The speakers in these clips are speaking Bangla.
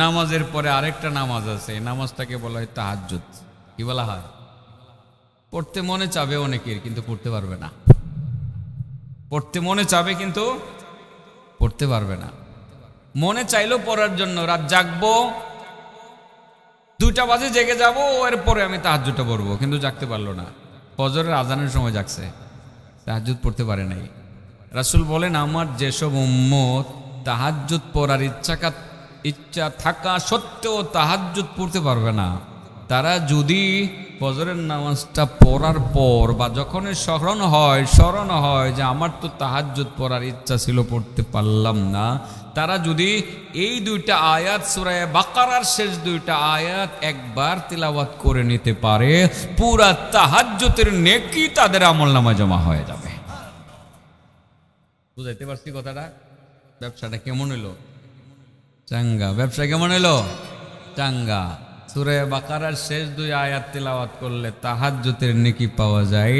নামাজের পরে আরেকটা নামাজ আছে নামাজটাকে বলা হয় তাহাজুত কি বলা হয় পড়তে মনে চাবে অনেকের কিন্তু পড়তে পারবে না পড়তে মনে চাবে কিন্তু পড়তে পারবে না মনে চাইলো পড়ার জন্য রাত জাগবো দুটা বাজে জেগে যাব এরপরে আমি তাহাজুটা পড়বো কিন্তু জাগতে পারলো না ফজরের আজানের সময় জাগছে তাহাজুদ পড়তে পারে নাই রাসুল বলেন আমার যেসব উম্মত তাহাজুদ পড়ার ইচ্ছাকাত ইচ্ছা থাকা সত্ত্বেও তাহাজুদ পড়তে পারবে না তারা যদি ফজরের নামাজটা পড়ার পর বা যখনই স্মরণ হয় স্মরণ হয় যে আমার তো তাহাজুদ পড়ার ইচ্ছা ছিল পড়তে পারলাম না তারা যদি এই দুইটা আয়াত সুরায় বাকারার শেষ দুইটা আয়াত একবার তিলাবাত করে নিতে পারে পুরা তাহাজ্যতের নেকি তাদের আমল নামা জমা হয়ে যাবে বুঝাইতে পারছি কথাটা ব্যবসাটা কেমন হলো চাঙ্গা ব্যবসা কেমন এলো চাঙ্গা সুরে বাকারার শেষ দুই আয়াত তিলাওয়াত করলে তাহাজ্যতের নেকি পাওয়া যায়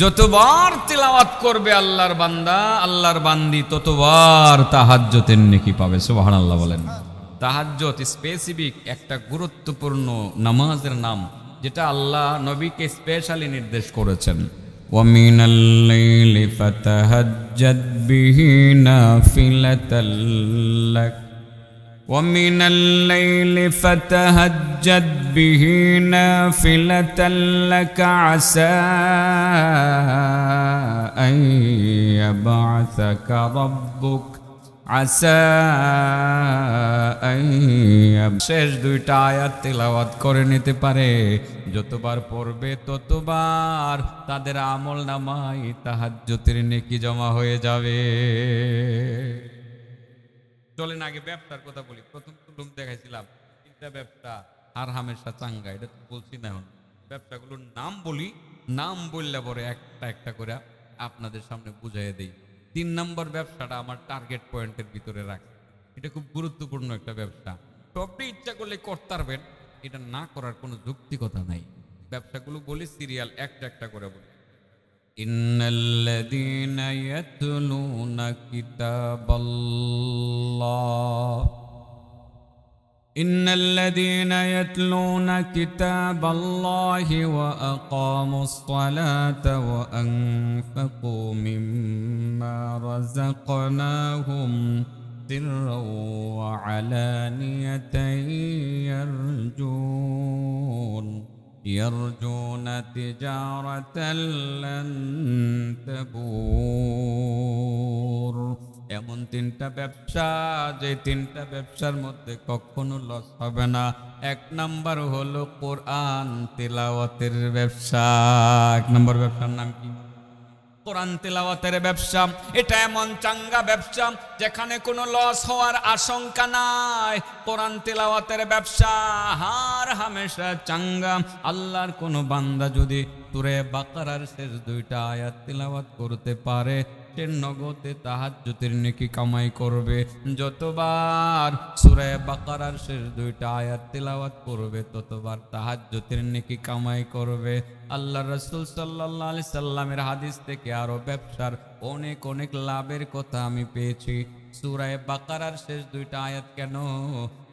যতবার তিলাওয়াত করবে আল্লাহর বান্দা আল্লাহর বান্দি ততবার তাহাজ্যতের নেকি পাবে সুবাহান আল্লাহ বলেন তাহাজ্যত স্পেসিফিক একটা গুরুত্বপূর্ণ নামাজের নাম যেটা আল্লাহ নবীকে স্পেশালি নির্দেশ করেছেন ومن الليل فتهجد به نافلة لك ومن الليل فتهجد به نافلة لك عسى أن يبعثك ربك عسى أن শেষ দুইটা আয়াত তেলাওয়াত করে নিতে পারে যতবার পড়বে ততবার তাদের আমল নামাই তাহাজ্যতের নেকি জমা হয়ে যাবে চলেন আগে ব্যবসার কথা বলি প্রথম তুলুম দেখাইছিলাম তিনটা ব্যবসা আর হামেশা চাঙ্গা এটা তো বলছি না এখন ব্যবসাগুলোর নাম বলি নাম বললে পরে একটা একটা করে আপনাদের সামনে বুঝাই দেই তিন নম্বর ব্যবসাটা আমার টার্গেট পয়েন্টের ভিতরে রাখি এটা খুব গুরুত্বপূর্ণ একটা ব্যবসা টপটি ইচ্ছা করলে করতে পারবেন এটা না করার কোনো যুক্তিকতা নাই ব্যবসাগুলো বলি সিরিয়াল একটা একটা করে বলি إن الذين يتلون كتاب الله إن الذين يتلون كتاب الله وأقاموا الصلاة وأنفقوا مما رزقناهم سرا وعلانية يرجون يرجون تجارة لن تبور এমন তিনটা ব্যবসা যে তিনটা ব্যবসার মধ্যে কখনো লস হবে না এক নাম্বার হলো কোরআন তেলাওয়াতের ব্যবসা এক নম্বর ব্যবসার নাম কি কোরআন তেলাওয়াতের ব্যবসা এটা এমন চাঙ্গা ব্যবসা যেখানে কোনো লস হওয়ার আশঙ্কা নাই কোরআন তেলাওয়াতের ব্যবসা হার হামেশা চাঙ্গা আল্লাহর কোনো বান্দা যদি তুরে বাকারার শেষ দুইটা আয়াত তেলাওয়াত করতে পারে প্রত্যেকটির নগদে জ্যোতির নেকি কামাই করবে যতবার সুরায় বাকারার শেষ দুইটা আয়াত তেলাওয়াত করবে ততবার জ্যোতির নেকি কামাই করবে আল্লাহ রসুল সাল্লাহ আলি সাল্লামের হাদিস থেকে আরও ব্যবসার অনেক অনেক লাভের কথা আমি পেয়েছি সুরায় বাকারার শেষ দুইটা আয়াত কেন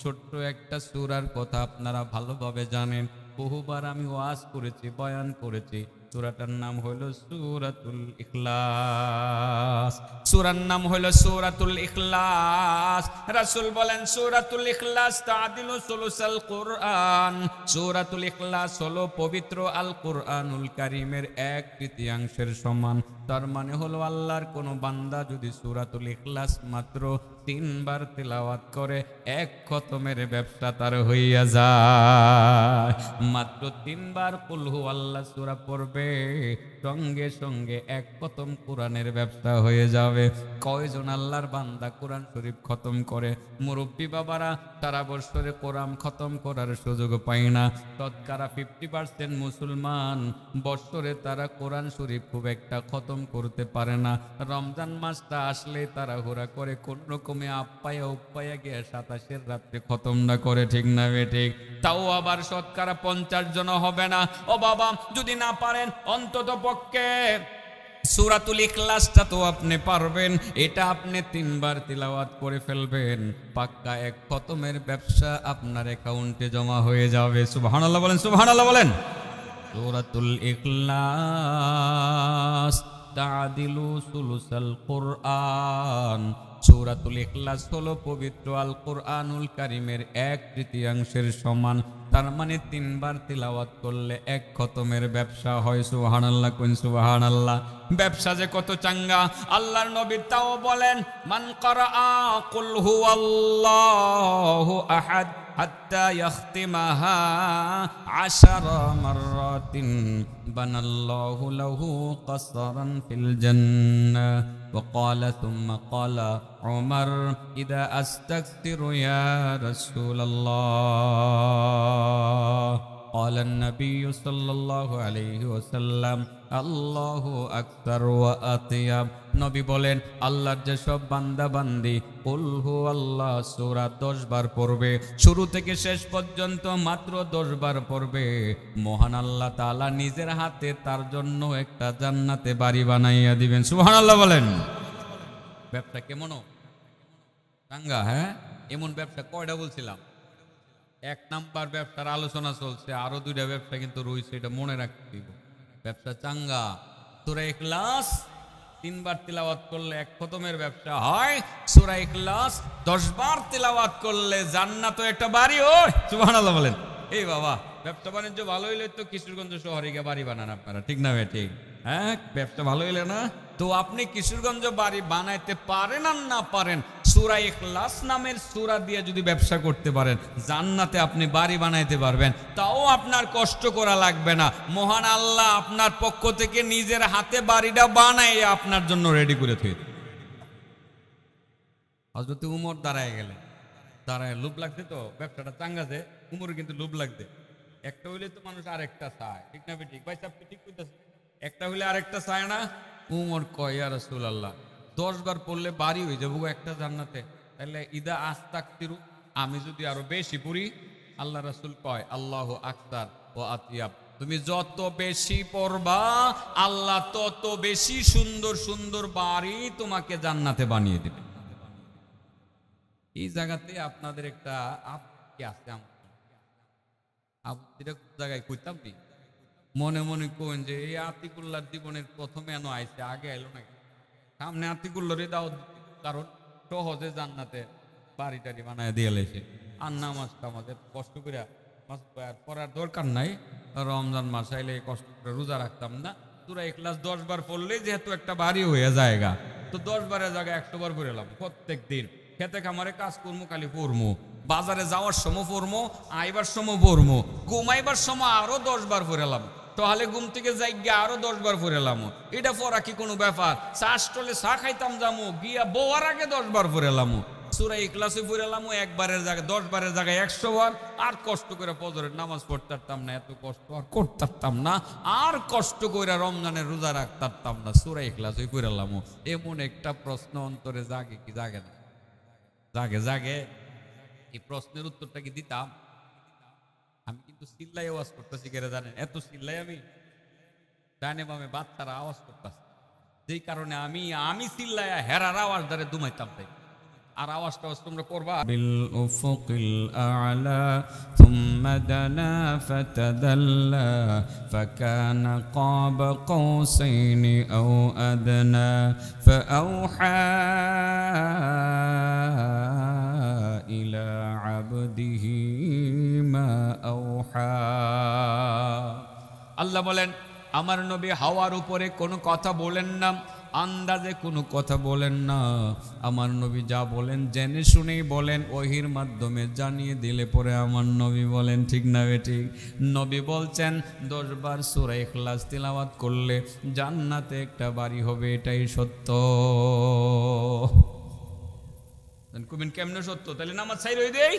ছোট্ট একটা সুরার কথা আপনারা ভালোভাবে জানেন বহুবার আমি ওয়াজ করেছি বয়ান করেছি সুরাটার নাম হইল সুরাতুল ইখলাস সূরার নাম হইল সুরাতুল ইখলাস রাসুল বলেন সুরাতুল ইখলাস তাদিল সুলুসাল কোরআন সুরাতুল ইখলাস হলো পবিত্র আল কোরআনুল কারীমের এক তৃতীয়াংশের সমান তার মানে হলো আল্লাহর কোনো বান্দা যদি সূরাতুল ইখলাস মাত্র তিনবার তেলাওয়াত করে এক খতমের ব্যবসা তার হইয়া যায় মাত্র তিনবার কুলহু আল্লাহ সুরা পড়বে সঙ্গে সঙ্গে এক খতম কোরআনের ব্যবসা হয়ে যাবে কয়জন আল্লাহর বান্দা কোরআন শরীফ খতম করে মুরব্বী বাবারা তারা বছরে কোরআন খতম করার সুযোগ পায় না তৎকারা ফিফটি পার্সেন্ট মুসলমান বছরে তারা কোরআন শরীফ খুব একটা খতম করতে পারে না রমজান মাসটা আসলে তারা হোরা করে কোন রকম রকমে আপ্পায়া উপ্পায়া গিয়ে সাতাশের রাত্রে খতম না করে ঠিক না বেঠিক তাও আবার শতকরা পঞ্চাশ জন হবে না ও বাবা যদি না পারেন অন্তত পক্ষে সুরাতুল ইখলাসটা তো আপনি পারবেন এটা আপনি তিনবার তিলাওয়াত করে ফেলবেন পাক্কা এক খতমের ব্যবসা আপনার অ্যাকাউন্টে জমা হয়ে যাবে সুবহানাল্লাহ বলেন সুবহানাল্লাহ বলেন সুরাতুল ইখলাস তাআদিলু সুলুসাল কোরআন সূরাতুল ইখলাস হলো পবিত্র আল কোরআনুল কারিমের এক তৃতীয়াংশের সমান তার মানে তিনবার তিলাওয়াত করলে এক খতমের ব্যবসা হয় আল্লাহ কুইন কুন আল্লাহ ব্যবসা যে কত চাঙ্গা আল্লাহর নবী তাও বলেন মান করা কুল আল্লাহ আহাদ হাত্তা ইয়াখতিমাহা আশারা মাররাতিন بنى الله له قصرا في الجنة وقال ثم قال عمر إذا أستكثر يا رسول الله قال النبي صلى الله عليه وسلم আল্লাহ আক্তার আতিয়াব নবী বলেন আল্লাহর যেসব বান্দা বান্দি উল্হু আল্লাহ সুরা দশ বার পড়বে শুরু থেকে শেষ পর্যন্ত মাত্র দশ বার পড়বে মহান আল্লাহ তালা নিজের হাতে তার জন্য একটা জান্নাতে বাড়ি বানাইয়া দিবেন সুহান আল্লাহ বলেন ব্যাপটা কেমন টাঙ্গা হ্যাঁ এমন ব্যবসা কয়টা বলছিলাম এক নাম্বার ব্যবসার আলোচনা চলছে আরও দুইটা ব্যবসা কিন্তু রয়েছে এটা মনে রাখতে ব্যবসা চাঙ্গা সুরা ইখলাস তিনবার তিলাওয়াত করলে এক খতমের ব্যবসা হয় সুরা ইখলাস দশবার তিলাওয়াত করলে জান্নাত একটা বাড়ি ও সুবহানাল্লাহ বলেন এই বাবা ব্যবসা বাণিজ্য ভালো হইলে তো কিশোরগঞ্জ শহরে গিয়ে বাড়ি বানান আপনারা ঠিক না ভাই ঠিক হ্যাঁ ব্যবসা ভালো হইলে না তো আপনি কিশোরগঞ্জ বাড়ি বানাইতে পারেন আর না পারেন সুরা ইখলাস নামের সুরা দিয়ে যদি ব্যবসা করতে পারেন জান্নাতে আপনি বাড়ি বানাইতে পারবেন তাও আপনার কষ্ট করা লাগবে না মহান আল্লাহ আপনার পক্ষ থেকে নিজের হাতে বাড়িটা বানাই আপনার জন্য রেডি করে থই হজরত উমর দাঁড়ায় গেলে দাঁড়ায় লোভ লাগছে তো ব্যবসাটা চাঙ্গাছে উমর কিন্তু লোভ লাগছে একটা হইলে তো মানুষ আরেকটা চায় ঠিক না ঠিক ভাই সাহেব ঠিক করতেছে একটা হইলে আরেকটা চায় না উমর কয়া রসুল আল্লাহ দশবার পড়লে বাড়ি হয়ে যাবো একটা জান্নাতে তাহলে ইদা আস্তাক তিরু আমি যদি আরো বেশি পড়ি আল্লাহ রসুল কয় আল্লাহ আক্তার ও আতিয়াব তুমি যত বেশি পড়বা আল্লাহ তত বেশি সুন্দর সুন্দর বাড়ি তোমাকে জান্নাতে বানিয়ে দেবে এই জায়গাতে আপনাদের একটা আপনি আছে আমার জায়গায় করতাম কি মনে মনে কোন যে এই আতিকুল্লার জীবনের প্রথমে এনো আইছে আগে এলো না সামনে আতিকুল্লরে দাও কারণ সহজে জান্নাতে বাড়ি টাড়ি বানায় দিয়ে লেছে আর নামাজ আমাদের কষ্ট করে আর পড়ার দরকার নাই রমজান মাস আইলে কষ্ট করে রোজা রাখতাম না তোরা এক ক্লাস দশ বার পড়লে যেহেতু একটা বাড়ি হয়ে জায়গা তো দশ বারের জায়গায় একশো বার পড়ে এলাম প্রত্যেক দিন খেতে খামারে কাজ করমো কালি পড়মো বাজারে যাওয়ার সময় পড়মো আইবার সময় পড়মো ঘুমাইবার সময় আরও দশ বার পড়ে এলাম তাহলে ঘুম থেকে জায়গা আরো দশবার ফুরেলাম এটা পড়া কি কোনো ব্যাপার চা স্টলে চা খাইতাম জামু গিয়া বোয়ার আগে দশবার ফুরেলাম সুরা ইকলাসে ফুরেলাম একবারের জায়গায় দশবারের জায়গায় একশো বার আর কষ্ট করে পজরের নামাজ পড়তাম না এত কষ্ট আর করতাম না আর কষ্ট করে রমজানের রোজা রাখতাম না সুরা ইকলাসে ফুরেলাম এমন একটা প্রশ্ন অন্তরে জাগে কি জাগে না জাগে জাগে এই প্রশ্নের উত্তরটা কি দিতাম আমি কিন্তু সিল্লাই আওয়াজ করতেছি কেরে জানেন এত সিল্লাই আমি ডানে বামে বাচ্চারা আওয়াজ করতেছি যেই কারণে আমি আমি চিল্লায়া হেরার আওয়াজ ধরে দুমাইতাম তাই আর আওয়াজটা তোমরা করবা বিল উফুকিল আলা থুম্মা দানা ফাতাদাল্লা ফাকানা قاب قوسين او ادنى فاوحى إلى عبده ما أوحى আল্লাহ বলেন আমার নবী হাওয়ার উপরে কোনো কথা বলেন না আন্দাজে কোনো কথা বলেন না আমার নবী যা বলেন জেনে শুনেই বলেন ওহির মাধ্যমে জানিয়ে দিলে পরে আমার নবী বলেন ঠিক না ঠিক নবী বলছেন দশবার সুরা এখলাস তিলাওয়াত করলে জান্নাতে একটা বাড়ি হবে এটাই সত্য কুবেন কেমন সত্য তাহলে নামাজ সাই রই দেই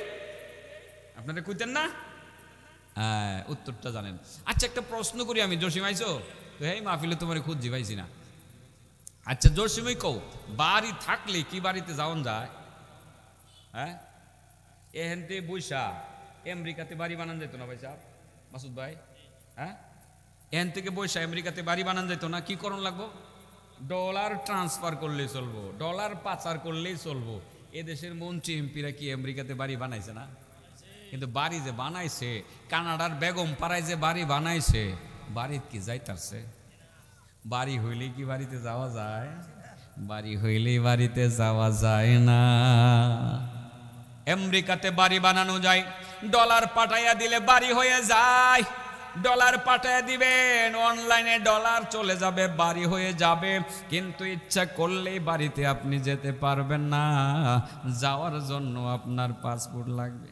আপনারা কইতেন না হ্যাঁ উত্তরটা জানেন আচ্ছা একটা প্রশ্ন করি আমি জসিম ভাইছো তো হ্যাঁ মাহফিলে তোমার খুঁজি পাইছি না আচ্ছা জসিমই কও বাড়ি থাকলে কি বাড়িতে যাওন যায় হ্যাঁ এহেনতে বৈশা আমেরিকাতে বাড়ি বানান যেত না ভাই সাহেব মাসুদ ভাই হ্যাঁ এহেন থেকে বৈশা আমেরিকাতে বাড়ি বানান যেত না কি করণ লাগবো ডলার ট্রান্সফার করলেই চলবো ডলার পাচার করলেই চলবো এদেশের মন্ত্রী এমপিরা কি আমেরিকাতে বাড়ি বানাইছে না কিন্তু বাড়ি যে বানাইছে কানাডার বেগম পাড়ায় যে বাড়ি বানাইছে বাড়িতে কি যাইতারছে বাড়ি হইলে কি বাড়িতে যাওয়া যায় বাড়ি হইলে বাড়িতে যাওয়া যায় না আমেরিকাতে বাড়ি বানানো যায় ডলার পাঠাইয়া দিলে বাড়ি হয়ে যায় ডলার পাঠিয়ে দিবেন অনলাইনে ডলার চলে যাবে বাড়ি হয়ে যাবে কিন্তু ইচ্ছা করলেই বাড়িতে আপনি যেতে পারবেন না যাওয়ার জন্য আপনার পাসপোর্ট লাগবে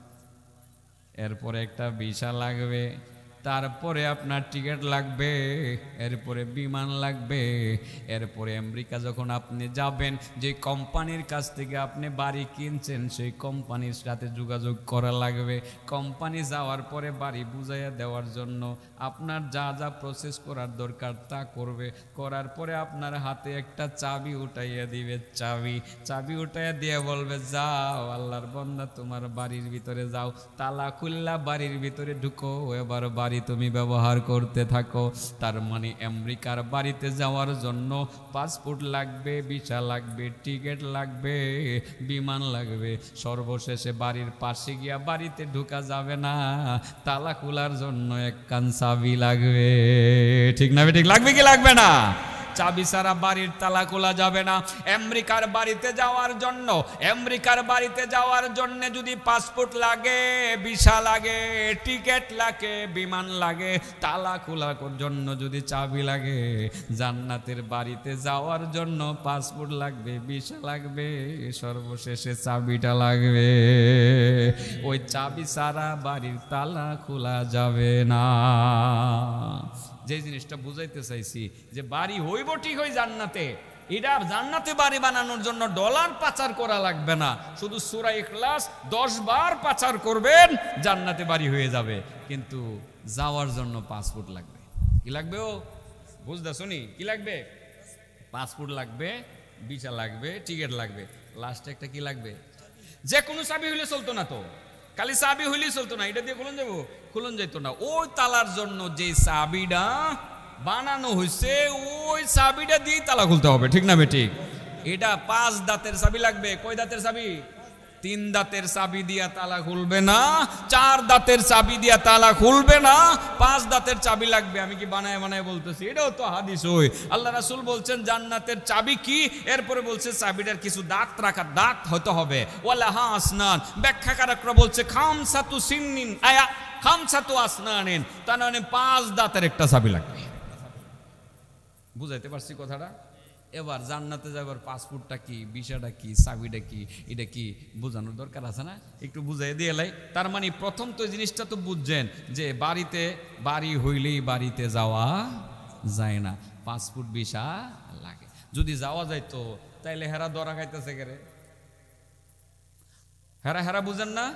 এরপরে একটা ভিসা লাগবে তারপরে আপনার টিকিট লাগবে এরপরে বিমান লাগবে এরপরে আমেরিকা যখন আপনি যাবেন যে কোম্পানির কাছ থেকে আপনি বাড়ি কিনছেন সেই কোম্পানির সাথে যোগাযোগ করা লাগবে কোম্পানি যাওয়ার পরে বাড়ি বুঝাইয়া দেওয়ার জন্য আপনার যা যা প্রসেস করার দরকার তা করবে করার পরে আপনার হাতে একটা চাবি উঠাইয়া দিবে চাবি চাবি উঠাইয়া দিয়ে বলবে যাও আল্লাহর বন্দা তোমার বাড়ির ভিতরে যাও তালা খুল্লা বাড়ির ভিতরে ঢুকো এবার বাড়ি বাড়ি তুমি ব্যবহার করতে থাকো তার মানে আমেরিকার বাড়িতে যাওয়ার জন্য পাসপোর্ট লাগবে ভিসা লাগবে টিকিট লাগবে বিমান লাগবে সর্বশেষে বাড়ির পাশে গিয়া বাড়িতে ঢুকা যাবে না তালা খোলার জন্য এক কান চাবি লাগবে ঠিক না ঠিক লাগবে কি লাগবে না চাবি সারা বাড়ির তালা খোলা যাবে না আমেরিকার বাড়িতে যাওয়ার জন্য আমেরিকার বাড়িতে যাওয়ার জন্য যদি পাসপোর্ট লাগে ভিসা লাগে টিকিট লাগে বিমান লাগে তালা খোলার জন্য যদি চাবি লাগে জান্নাতের বাড়িতে যাওয়ার জন্য পাসপোর্ট লাগবে ভিসা লাগবে সর্বশেষে চাবিটা লাগবে ওই চাবি সারা বাড়ির তালা খোলা যাবে না যে জিনিসটা বুঝাইতে চাইছি যে বাড়ি হইব ঠিক হই জান্নাতে এটা জান্নাতে বাড়ি বানানোর জন্য ডলার পাচার করা লাগবে না শুধু সুরা এখলাস দশ বার পাচার করবেন জান্নাতে বাড়ি হয়ে যাবে কিন্তু যাওয়ার জন্য পাসপোর্ট লাগবে কি লাগবে ও বুঝতে শুনি কি লাগবে পাসপোর্ট লাগবে বিচা লাগবে টিকিট লাগবে লাস্টে একটা কি লাগবে যে কোনো চাবি হইলে চলতো না তো খালি চাবি হইলেই চলতো না এটা দিয়ে বলুন যাবো খুলন যাইতো না ওই তালার জন্য যে চাবিটা বানানো হয়েছে ওই চাবিটা দিয়ে তালা খুলতে হবে ঠিক না বেটি এটা পাঁচ দাঁতের চাবি লাগবে কয় দাঁতের চাবি তিন দাঁতের চাবি দিয়া তালা খুলবে না চার দাঁতের চাবি দিয়া তালা খুলবে না পাঁচ দাঁতের চাবি লাগবে আমি কি বানায় বানায় বলতেছি এটাও তো হাদিস ওই আল্লাহ রাসুল বলছেন জান্নাতের চাবি কি এরপরে বলছে চাবিটার কিছু দাঁত রাখার দাঁত হতে হবে ওয়ালা হা আসনান কারকরা বলছে খাম সাতু সিন্নিন আয়া খামসা তো আসনা আনেন তা না পাঁচ দাঁতের একটা চাবি লাগবে বুঝাইতে পারছি কথাটা এবার জান্নাতে যাবার পাসপোর্টটা কি ভিসাটা কি চাবিটা কি এটা কি বোঝানোর দরকার আছে না একটু বুঝাই দিয়ে লাই তার মানে প্রথম তো জিনিসটা তো বুঝছেন যে বাড়িতে বাড়ি হইলেই বাড়িতে যাওয়া যায় না পাসপোর্ট ভিসা লাগে যদি যাওয়া যায় তো তাইলে হেরা দরা খাইতেছে গেলে হেরা হেরা বুঝেন না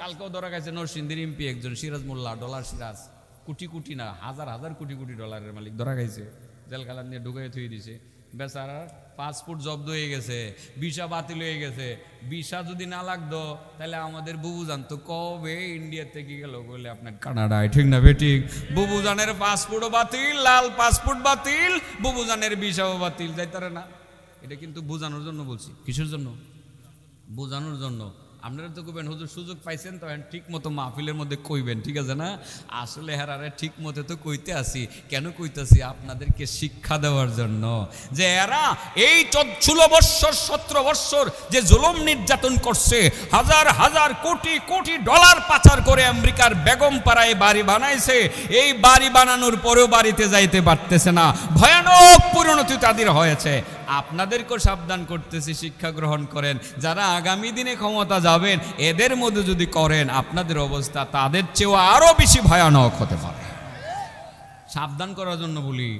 কালকেও ধরা গেছে নরসিংদীর এমপি একজন সিরাজ মোল্লা ডলার সিরাজ কোটি কোটি না হাজার হাজার কোটি কোটি ডলারের মালিক ধরা গেছে জেলখালা নিয়ে ঢুকাই থুয়ে দিছে বেচারার পাসপোর্ট জব্দ হয়ে গেছে বিষা বাতিল হয়ে গেছে বিষা যদি না লাগতো তাহলে আমাদের বুবু জানতো তো কবে ইন্ডিয়া থেকে গেল বলে আপনার কানাডায় ঠিক না ঠিক বুবু জানের পাসপোর্টও বাতিল লাল পাসপোর্ট বাতিল বুবু জানের বিষাও বাতিল যাইতারে না এটা কিন্তু বোঝানোর জন্য বলছি কিসের জন্য বোঝানোর জন্য আপনারা তো কইবেন হুজুর সুযোগ পাইছেন তখন ঠিক মতো মাহফিলের মধ্যে কইবেন ঠিক আছে না আসলে হেরারে হ্যাঁ, ঠিক মতো তো কইতে আসি কেন কইতেছি আপনাদেরকে শিক্ষা দেওয়ার জন্য যে এরা এই ষোলো বৎসর সতেরো বৎসর যে জুলম নির্যাতন করছে হাজার হাজার কোটি কোটি ডলার পাচার করে আমেরিকার বেগম পাড়ায় বাড়ি বানাইছে এই বাড়ি বানানোর পরেও বাড়িতে যাইতে পারতেছে না ভয়ানক পরিণতি তাদের হয়েছে আপনাদেরকেও সাবধান করতেছি শিক্ষা গ্রহণ করেন যারা আগামী দিনে ক্ষমতা যাবেন এদের মধ্যে যদি করেন আপনাদের অবস্থা তাদের চেয়েও আরও বেশি ভয়ানক হতে পারে সাবধান করার জন্য বলি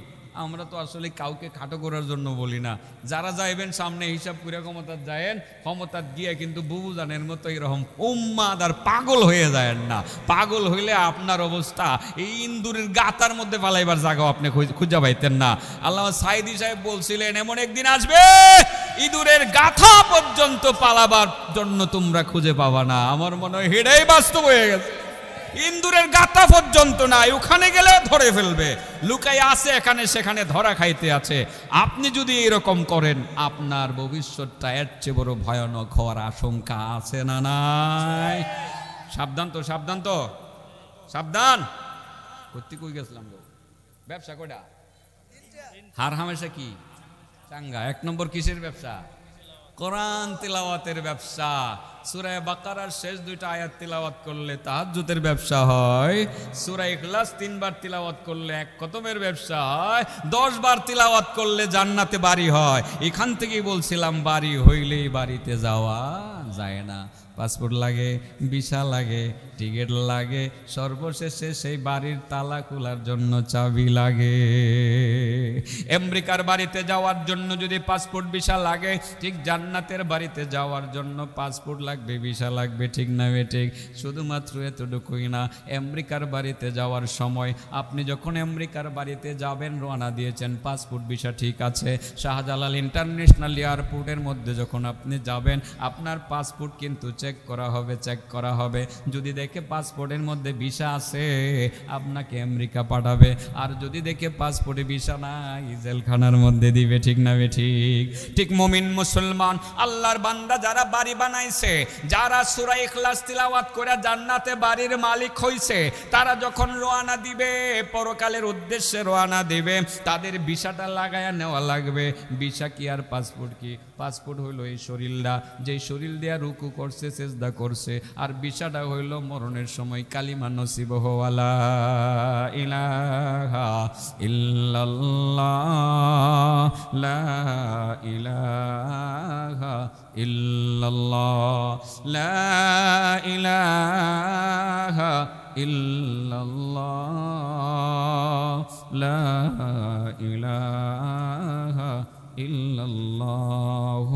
আমরা তো আসলে কাউকে খাটো করার জন্য বলি না যারা যাইবেন সামনে হিসাব করে ক্ষমতার যায়েন ক্ষমতার গিয়ে কিন্তু জানের মতো এরকম উম্মাদ আর পাগল হয়ে যায়েন না পাগল হইলে আপনার অবস্থা এই ইন্দুরের গাতার মধ্যে পালাইবার জায়গাও আপনি খুঁজা পাইতেন না আল্লাহ সাইদি সাহেব বলছিলেন এমন একদিন আসবে ইঁদুরের গাথা পর্যন্ত পালাবার জন্য তোমরা খুঁজে পাবা না আমার মনে হয় হেডাই বাস্তব হয়ে গেছে ইন্দুরের গাতা পর্যন্ত নাই ওখানে গেলে ধরে ফেলবে লুকাই আছে এখানে সেখানে ধরা খাইতে আছে আপনি যদি এরকম করেন আপনার ভবিষ্যৎটা এর চেয়ে বড় ভয়ানক হওয়ার আশঙ্কা আছে না নাই সাবধান তো সাবধান তো সাবধান করতে কই গেছিলাম গো ব্যবসা কটা হার হামেশা কি চাঙ্গা এক নম্বর কিসের ব্যবসা কোরআন তিলাওয়াতের ব্যবসা সুরায় বাকারার শেষ দুইটা আয়াত তিলাওয়াত করলে তাহাজুতের ব্যবসা হয় সুরায় ইখলাস তিনবার তিলাওয়াত করলে এক কতমের ব্যবসা হয় দশ বার তিলাওয়াত করলে জান্নাতে বাড়ি হয় এখান থেকেই বলছিলাম বাড়ি হইলেই বাড়িতে যাওয়া যায় না পাসপোর্ট লাগে ভিসা লাগে টিকিট লাগে সর্বশেষে সেই বাড়ির তালা খোলার জন্য চাবি লাগে আমেরিকার বাড়িতে যাওয়ার জন্য যদি পাসপোর্ট ভিসা লাগে ঠিক জান্নাতের বাড়িতে যাওয়ার জন্য পাসপোর্ট লাগবে ভিসা লাগবে ঠিক না ঠিক শুধুমাত্র এতটুকুই না আমেরিকার বাড়িতে যাওয়ার সময় আপনি যখন আমেরিকার বাড়িতে যাবেন রওনা দিয়েছেন পাসপোর্ট ভিসা ঠিক আছে শাহজালাল ইন্টারন্যাশনাল এয়ারপোর্টের মধ্যে যখন আপনি যাবেন আপনার পাসপোর্ট কিন্তু চেক করা হবে চেক করা হবে যদি দেখ দেখে পাসপোর্টের মধ্যে ভিসা আছে আপনাকে আমেরিকা পাঠাবে আর যদি দেখে পাসপোর্টে ভিসা নাই জেলখানার মধ্যে দিবে ঠিক না ঠিক ঠিক মমিন মুসলমান আল্লাহর বান্দা যারা বাড়ি বানাইছে যারা সুরাই ইখলাস তিলাওয়াত করে জান্নাতে বাড়ির মালিক হইছে তারা যখন রোয়ানা দিবে পরকালের উদ্দেশ্যে রোয়ানা দিবে তাদের ভিসাটা লাগায়া নেওয়া লাগবে ভিসা কি আর পাসপোর্ট কি পাসপোর্ট হইল এই শরীরটা যে শরীর দেওয়া রুকু করছে চেষ্টা করছে আর ভিসাটা হইল মরণের সময় কালিমা নসিব হওয়ালা ইলাহা ইল্লাল্লাহ লা ইলাহা ইল্লাল্লাহ লা ইলাহা ইল্লাল্লাহ লা ইলাহা ইল্লাল্লাহ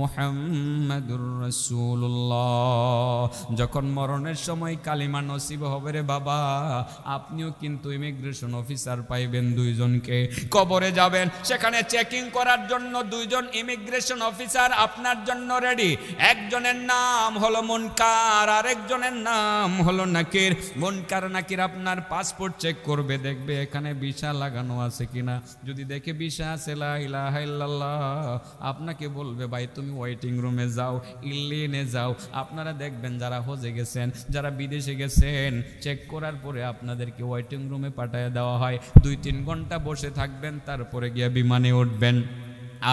মুহাম্মাদুর রাসূলুল্লাহ যখন মরণের সময় কালিমা নসিব হবে রে বাবা আপনিও কিন্তু ইমিগ্রেশন অফিসার পাইবেন দুইজনকে কবরে যাবেন সেখানে চেকিং করার জন্য দুইজন ইমিগ্রেশন অফিসার আপনার জন্য রেডি একজনের নাম হলো মুনকার আরেকজনের নাম হলো নাকির মুনকার নাকির আপনার পাসপোর্ট চেক করবে দেখবে এখানে ভিসা লাগানো আছে কিনা যদি দেখে ভিসা আছে লা ইলাহা আল্লাহ আপনাকে বলবে ভাই তুমি ওয়েটিং রুমে যাও ইলেনে যাও আপনারা দেখবেন যারা হজে গেছেন যারা বিদেশে গেছেন চেক করার পরে আপনাদেরকে ওয়েটিং রুমে পাঠিয়ে দেওয়া হয় দুই তিন ঘন্টা বসে থাকবেন তারপরে গিয়ে বিমানে উঠবেন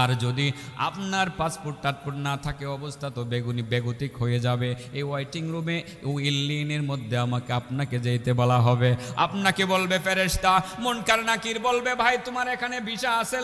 আর যদি আপনার পাসপোর্ট টাসপোর্ট না থাকে অবস্থা তো বেগুনি বেগতিক হয়ে যাবে এই ওয়াইটিং রুমে উইল্লিনের মধ্যে আমাকে আপনাকে যেতে বলা হবে আপনাকে বলবে ফেরেস্তা মনকার নাকির বলবে ভাই তোমার এখানে ভিসা আছে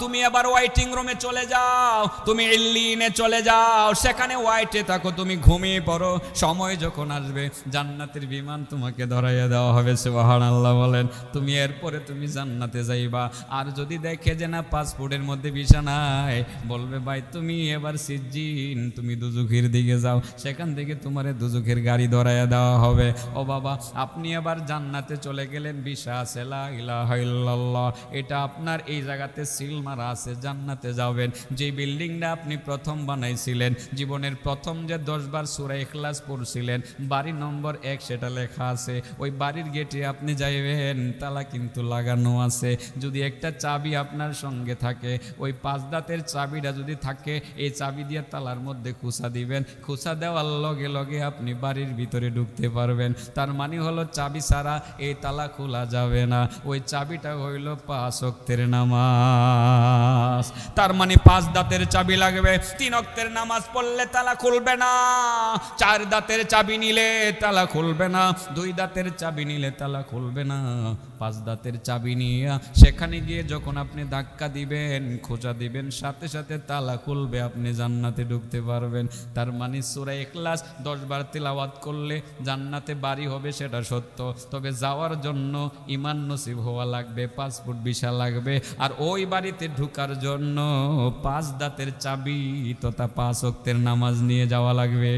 তুমি আবার ওয়াইটিং রুমে চলে যাও তুমি ইল্লিনে চলে যাও সেখানে ওয়াইটে থাকো তুমি ঘুমিয়ে পড়ো সময় যখন আসবে জান্নাতের বিমান তোমাকে ধরাইয়া দেওয়া হবে সে আল্লাহ বলেন তুমি এরপরে তুমি জান্নাতে যাইবা আর যদি দেখে যে না পাসপোর্টের মধ্যে বিছানায় বলবে ভাই তুমি এবার সিজিন তুমি দুজুখের দিকে যাও সেখান থেকে তোমার দুজুখের গাড়ি ধরাইয়া দেওয়া হবে ও বাবা আপনি আবার জান্নাতে চলে গেলেন বিশা সেলা ইলাহাইল্লাল্লাহ এটা আপনার এই জায়গাতে সিল মারা আছে জান্নাতে যাবেন যে বিল্ডিংটা আপনি প্রথম বানাইছিলেন জীবনের প্রথম যে দশবার সুরা এখলাস পড়ছিলেন বাড়ি নম্বর এক সেটা লেখা আছে ওই বাড়ির গেটে আপনি যাইবেন তালা কিন্তু লাগানো আছে যদি একটা চাবি আপনার সঙ্গে সঙ্গে থাকে ওই পাঁচ দাঁতের চাবিটা যদি থাকে এই চাবি দিয়ে তালার মধ্যে খুসা দিবেন খুসা দেওয়ার লগে লগে আপনি বাড়ির ভিতরে ঢুকতে পারবেন তার মানে হলো চাবি ছাড়া এই তালা খোলা যাবে না ওই চাবিটা হইল পাঁচ অক্তের নামাজ তার মানে পাঁচ দাঁতের চাবি লাগবে তিন অক্তের নামাজ পড়লে তালা খুলবে না চার দাঁতের চাবি নিলে তালা খুলবে না দুই দাঁতের চাবি নিলে তালা খুলবে না পাঁচ দাঁতের চাবি নিয়ে সেখানে গিয়ে যখন আপনি ধাক্কা দিবেন খোঁজা দিবেন সাথে সাথে তালা খুলবে আপনি জান্নাতে ঢুকতে পারবেন তার মানে সুরা এখলাস বার তিলাওয়াত করলে জান্নাতে বাড়ি হবে সেটা সত্য তবে যাওয়ার জন্য ইমান নসিব হওয়া লাগবে পাসপোর্ট ভিসা লাগবে আর ওই বাড়িতে ঢুকার জন্য পাঁচ দাঁতের চাবি তথা পাঁচ অক্তের নামাজ নিয়ে যাওয়া লাগবে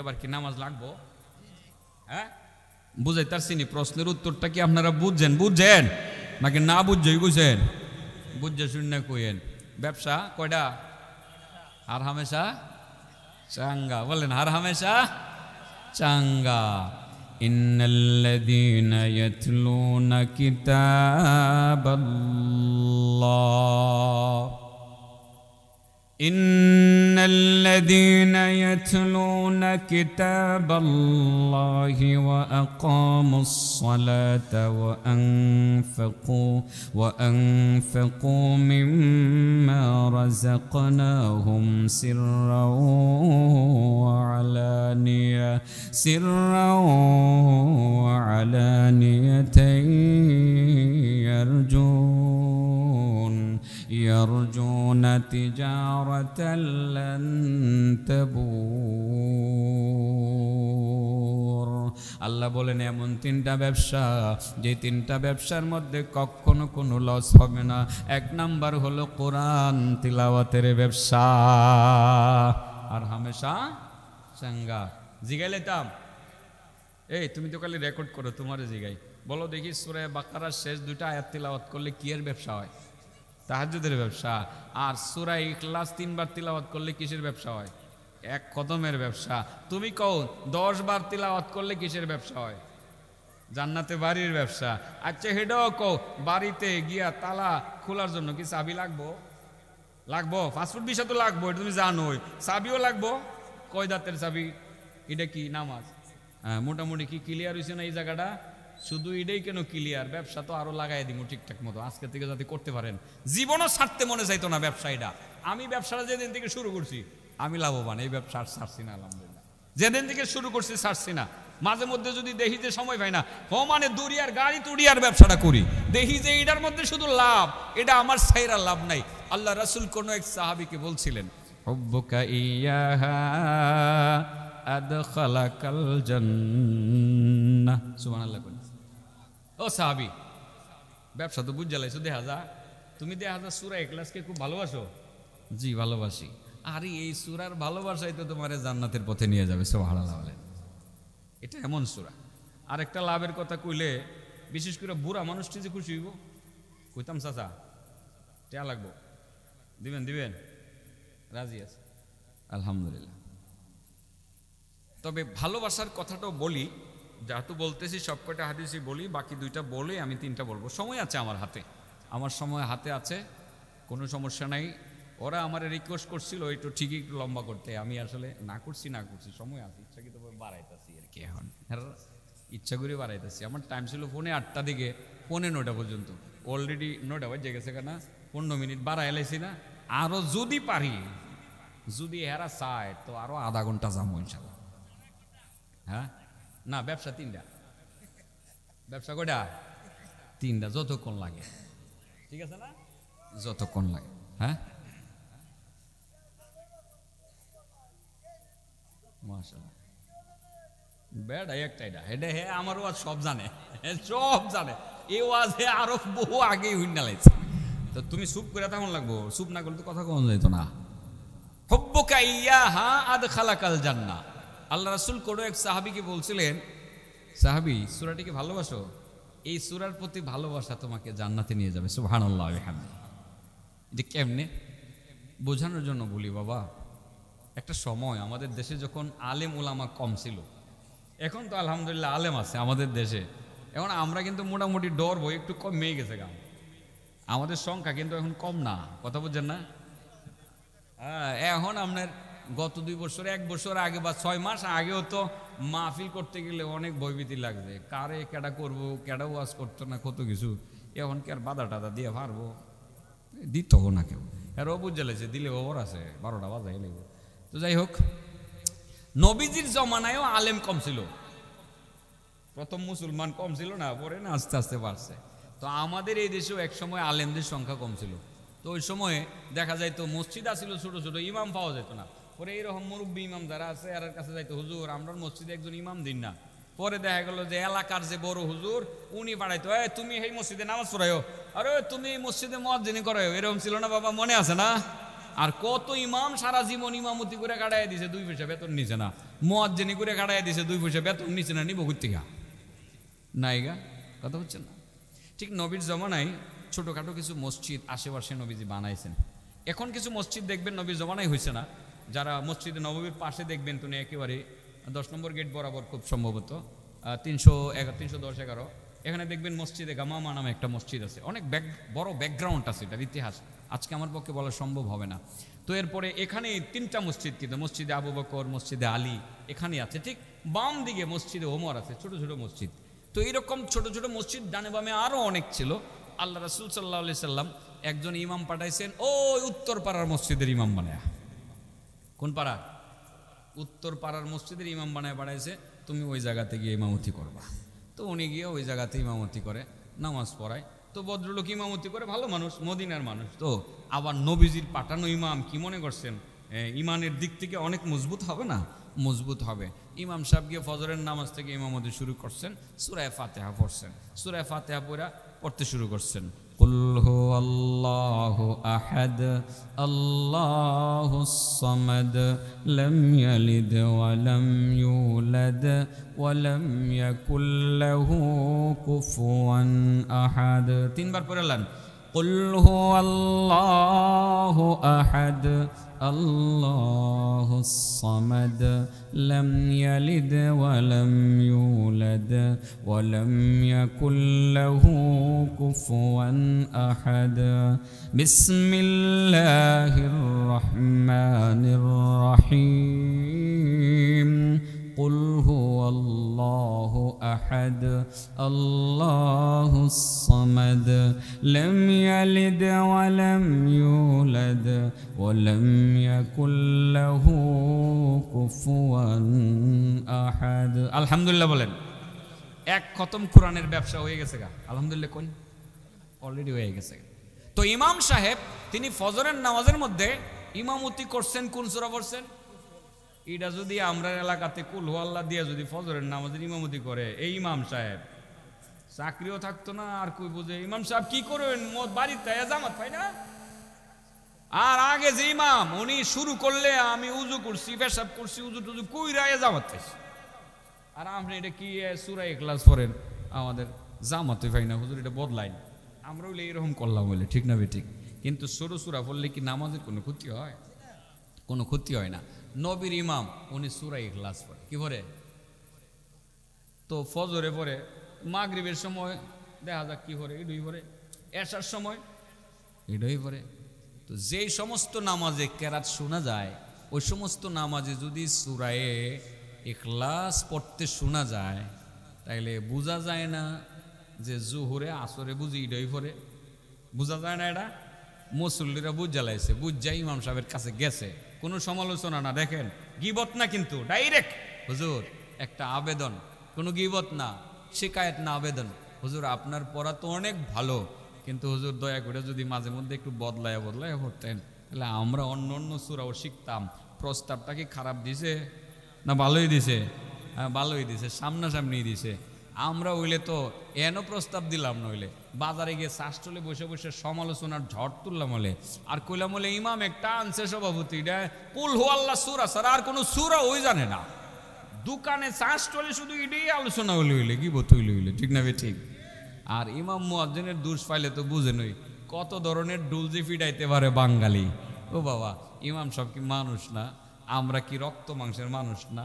এবার কি নামাজ লাগবো হ্যাঁ বুঝাইতার চিনি প্রশ্নের উত্তরটা কি আপনারা বুঝছেন বুঝছেন নাকি না বুঝছই কইছেন বুঝছে শূন্য কইেন ব্যবসা কয়টা আর হামেশা চাঙ্গা বলেন আর হামেশা চাঙ্গা إن الذين يتلون كتاب الله إن الذين يتلون كتاب الله وأقاموا الصلاة وأنفقوا وأنفقوا مما رزقناهم سرا وعلانية سرا وعلانية يرجون يرجون يملكون تجارة لن تبور আল্লাহ বলেন এমন তিনটা ব্যবসা যে তিনটা ব্যবসার মধ্যে কখনো কোনো লস হবে না এক নাম্বার হলো কোরআন তিলাওয়াতের ব্যবসা আর হামেশা চাঙ্গা জিগাই লেতাম এই তুমি তো কালি রেকর্ড করো তোমার জিগাই বলো দেখি সুরে বাকারার শেষ দুইটা আয়াত তিলাওয়াত করলে কি এর ব্যবসা হয় তাহাজুদের ব্যবসা আর সুরা ইখলাস তিনবার তিলাওয়াত করলে কিসের ব্যবসা হয় এক কদমের ব্যবসা তুমি কও দশ বার তিলাওয়াত করলে কিসের ব্যবসা হয় জান্নাতে বাড়ির ব্যবসা আচ্ছা হেডাও কও বাড়িতে গিয়া তালা খোলার জন্য কি চাবি লাগবো লাগবো ফাস্টফুড বিষয় তো লাগবো তুমি জানোই চাবিও লাগবো কয় দাঁতের চাবি এটা কি নামাজ হ্যাঁ মোটামুটি কি ক্লিয়ার হয়েছে না এই জায়গাটা শুধু এটাই কেন ক্লিয়ার ব্যবসা তো আরো লাগাই দিব ঠিকঠাক মতো আজকে থেকে যাতে করতে পারেন জীবনও ছাড়তে মনে চাইতো না ব্যবসায়ীটা আমি ব্যবসাটা যেদিন থেকে শুরু করছি আমি লাভবান এই ব্যবসা আর ছাড়ছি না আলহামদুলিল্লাহ যেদিন থেকে শুরু করছি ছাড়ছি না মাঝে মধ্যে যদি দেখি যে সময় পাই না ও মানে দড়িয়ার গাড়ি তুড়িয়ার ব্যবসাটা করি দেখি যে এটার মধ্যে শুধু লাভ এটা আমার সাইরা লাভ নাই আল্লাহ রাসুল কোন এক সাহাবিকে বলছিলেন সুবহানাল্লাহ ও সাহাবি ব্যবসা তো বুঝ জ্বালাইছো দেখা যা তুমি দেখা যা সুরা এখলাসকে খুব ভালোবাসো জি ভালোবাসি আরে এই সুরার ভালোবাসাই তো তোমার জান্নাতের পথে নিয়ে যাবে সব বলেন এটা এমন সুরা আর একটা লাভের কথা কইলে বিশেষ করে বুড়া মানুষটি যে খুশি হইব কইতাম চাচা টেয়া লাগবো দিবেন দিবেন রাজি আছে আলহামদুলিল্লাহ তবে ভালোবাসার কথাটাও বলি যা তো বলতেছি সবকটা হাদিসই বলি বাকি দুইটা বলে আমি তিনটা বলবো সময় আছে আমার হাতে আমার সময় হাতে আছে কোনো সমস্যা নাই ওরা আমার রিকোয়েস্ট করছিল একটু ঠিকই একটু লম্বা করতে আমি আসলে না করছি না করছি সময় আছে ইচ্ছাকৃতভাবে বাড়াইতেছি আর কি এখন ইচ্ছা করে বাড়াইতেছি আমার টাইম ছিল ফোনে আটটা দিকে ফোনে নটা পর্যন্ত অলরেডি নটা বাজে গেছে কেনা পনেরো মিনিট বাড়াই লাইছি না আরও যদি পারি যদি এরা চায় তো আরও আধা ঘন্টা যাবো ইনশাল্লাহ হ্যাঁ না ব্যবসা তিনটা ব্যবসা কটা তিনটা যতক্ষণ লাগে ঠিক আছে না যতক্ষণ লাগে হ্যাঁ বেড়া একটাই না হেডে হে আমার ওয়াজ সব জানে সব জানে এ ওয়াজ হে আরো বহু আগেই হুইন্না লাগছে তো তুমি চুপ করে তেমন লাগবো চুপ না করলে তো কথা কমন যেত না হব্বকা ইয়া হা আদ খালাকাল জান্না আল্লাহ রাসুল কোনো এক সাহাবিকে বলছিলেন সাহাবি সুরাটিকে ভালোবাসো এই সুরার প্রতি ভালোবাসা তোমাকে জান্নাতে নিয়ে যাবে সুহান আল্লাহ যে কেমনে বোঝানোর জন্য বলি বাবা একটা সময় আমাদের দেশে যখন আলেম ওলামা কম ছিল এখন তো আলহামদুলিল্লাহ আলেম আছে আমাদের দেশে এখন আমরা কিন্তু মোটামুটি ডর বই একটু কম মেয়ে গেছে গান আমাদের সংখ্যা কিন্তু এখন কম না কথা বলছেন না হ্যাঁ এখন আপনার গত দুই বছর এক বছর আগে বা ছয় মাস আগেও তো মাহফিল করতে গেলে অনেক ভয়ভীতি লাগবে কারে কেডা করব কেডা ওয়াজ করতো না কত কিছু এখন কি আর বাধা টাদা দিয়ে পারবো দিত না কেউ আর ও বুঝে দিলে ওর আছে বারোটা বাজাই লাগবে তো যাই হোক নবীজির জমানায়ও আলেম কম ছিল প্রথম মুসলমান কম ছিল না পরে না আস্তে আস্তে বাড়ছে তো আমাদের এই দেশেও একসময় আলেমদের সংখ্যা কম ছিল তো ওই সময়ে দেখা যায় তো মসজিদ আসিল ছোটো ছোটো ইমাম পাওয়া যেত না পরে এইরকম মুরব্বী ইমাম যারা আছে এর কাছে যাইতো হুজুর আমরা মসজিদে একজন ইমাম দিন না পরে দেখা গেল যে এলাকার যে বড় হুজুর উনি পাড়াইতো এ তুমি সেই মসজিদে নামাজ পড়াইও আরে তুমি মসজিদে মসজিদে করাইও এরকম ছিল না বাবা মনে আছে না আর কত ইমাম সারা জীবন ইমামতি করে কাটাই দিছে দুই পয়সা বেতন নিছে না মজ্জেনি করে কাটাই দিছে দুই পয়সা বেতন নিছে না নিব ঘুরতিকা নাইগা কথা হচ্ছে না ঠিক নবীর জমানায় ছোটোখাটো কিছু মসজিদ আশেপাশে নবীজি বানাইছেন এখন কিছু মসজিদ দেখবেন নবীর জমানায় হয়েছে না যারা মসজিদে নবমীর পাশে দেখবেন তুমি একেবারে দশ নম্বর গেট বরাবর খুব সম্ভবত তিনশো তিনশো দশ এগারো এখানে দেখবেন মসজিদে গামামা নামে একটা মসজিদ আছে অনেক ব্যাক বড় ব্যাকগ্রাউন্ড আছে এটার ইতিহাস আজকে আমার পক্ষে বলা সম্ভব হবে না তো এরপরে এখানে তিনটা মসজিদ কিন্তু মসজিদে আবু বকর মসজিদে আলী এখানে আছে ঠিক বাম দিকে মসজিদে ওমর আছে ছোট ছোট মসজিদ তো এরকম ছোট ছোট মসজিদ ডানে বামে আরও অনেক ছিল আল্লাহ রাসুল সাল্লাহ সাল্লাম একজন ইমাম পাঠাইছেন ওই উত্তর পাড়ার মসজিদের ইমাম বানায় কোন পাড়া উত্তর পাড়ার মসজিদের ইমাম বানায় বাড়াইছে তুমি ওই জায়গাতে গিয়ে ইমামতি করবা তো উনি গিয়ে ওই জায়গাতে ইমামতি করে নামাজ পড়ায় তো ভদ্রলোক ইমামতি করে ভালো মানুষ মদিনার মানুষ তো আবার নবীজির পাঠানো ইমাম কি মনে করছেন ইমানের দিক থেকে অনেক মজবুত হবে না মজবুত হবে ইমাম সাহেব গিয়ে ফজরের নামাজ থেকে ইমামতি শুরু করছেন সুরায় ফাতেহা পড়ছেন সুরায় ফাতেহা পড়া পড়তে শুরু করছেন قل هو الله أحد الله الصمد لم يلد ولم يولد ولم يكن له كفوا أحد তিনবার পড়লেন قل هو الله أحد الله الصمد لم يلد ولم يولد ولم يكن له كفوا أحد بسم الله الرحمن الرحيم قل هو الله أحد الله الصمد لم يلد ولم يولد ولم يكن له كفوا أحد الحمد لله বলেন এক খতম কোরআনের ব্যবসা হয়ে গেছে গা আলহামদুলিল্লাহ কোন অলরেডি হয়ে গেছে তো ইমাম সাহেব তিনি ফজরের নামাজের মধ্যে ইমামতি করছেন কোন সুরা পড়ছেন এটা যদি আমরা এলাকাতে কুল আল্লাহ যদি ফজরের নামাজের ইমামতি করে এই ইমাম সাহেব চাকরিও থাকতো না আর কই বুঝে ইমাম সাহেব কি করবেন মত বাড়িতে জামাত পাই না আর আগে যে ইমাম উনি শুরু করলে আমি উজু করছি পেশাব করছি উজু টুজু কুইরা জামাত পাইছি আর আপনি এটা কি সুরাই ক্লাস করেন আমাদের জামাতে পাই না হুজুর এটা বদলাই আমরা হইলে এরকম করলাম বলে ঠিক না বে ঠিক কিন্তু সরু সুরা পড়লে কি নামাজের কোনো ক্ষতি হয় কোনো ক্ষতি হয় না নবীর ইমাম উনি সুরাই ইখলাস পড়ে কী পরে তো ফজরে পরে মাগরীবের সময় দেখা যাক কী পরে ইডুই পরে এসার সময় ইডুই পরে তো যেই সমস্ত নামাজে কেরাত শোনা যায় ওই সমস্ত নামাজে যদি সুরায়ে এখলাস পড়তে শোনা যায় তাইলে বোঝা যায় না যে জুহরে আসরে বুঝি ইডুই পরে বোঝা যায় না এটা মুসল্লিরা বুঝ জ্বালাইছে বুঝ যায় ইমাম সাহেবের কাছে গেছে কোনো সমালোচনা না দেখেন গিবত না কিন্তু ডাইরেক্ট হুজুর একটা আবেদন কোনো গিবত না শিকায়ত না আবেদন হুজুর আপনার পড়া তো অনেক ভালো কিন্তু হুজুর দয়া করে যদি মাঝে মধ্যে একটু বদলায় বদলায় হতেন তাহলে আমরা অন্য অন্য সুরাও শিখতাম প্রস্তাবটা কি খারাপ দিছে না ভালোই দিছে হ্যাঁ ভালোই দিছে সামনাসামনি দিছে আমরা হইলে তো এনও প্রস্তাব দিলাম নইলে বাজারে গিয়ে শাসটলে বসে বসে সমালোচনার ঝড় তুললাম হলে আর কইলাম হলে ইমাম একটা আনছে সভাপতি এটা কুল হো আল্লাহ সুরা স্যার আর কোনো সুরা ওই জানে না দোকানে শাসটলে শুধু এটাই আলোচনা হইলে হইলে কি বোধ হইলে হইলে ঠিক না ঠিক আর ইমাম মুয়াজ্জিনের দুষ পাইলে তো বুঝে নই কত ধরনের ডুলজি ফিডাইতে পারে বাঙালি ও বাবা ইমাম সব কি মানুষ না আমরা কি রক্ত মাংসের মানুষ না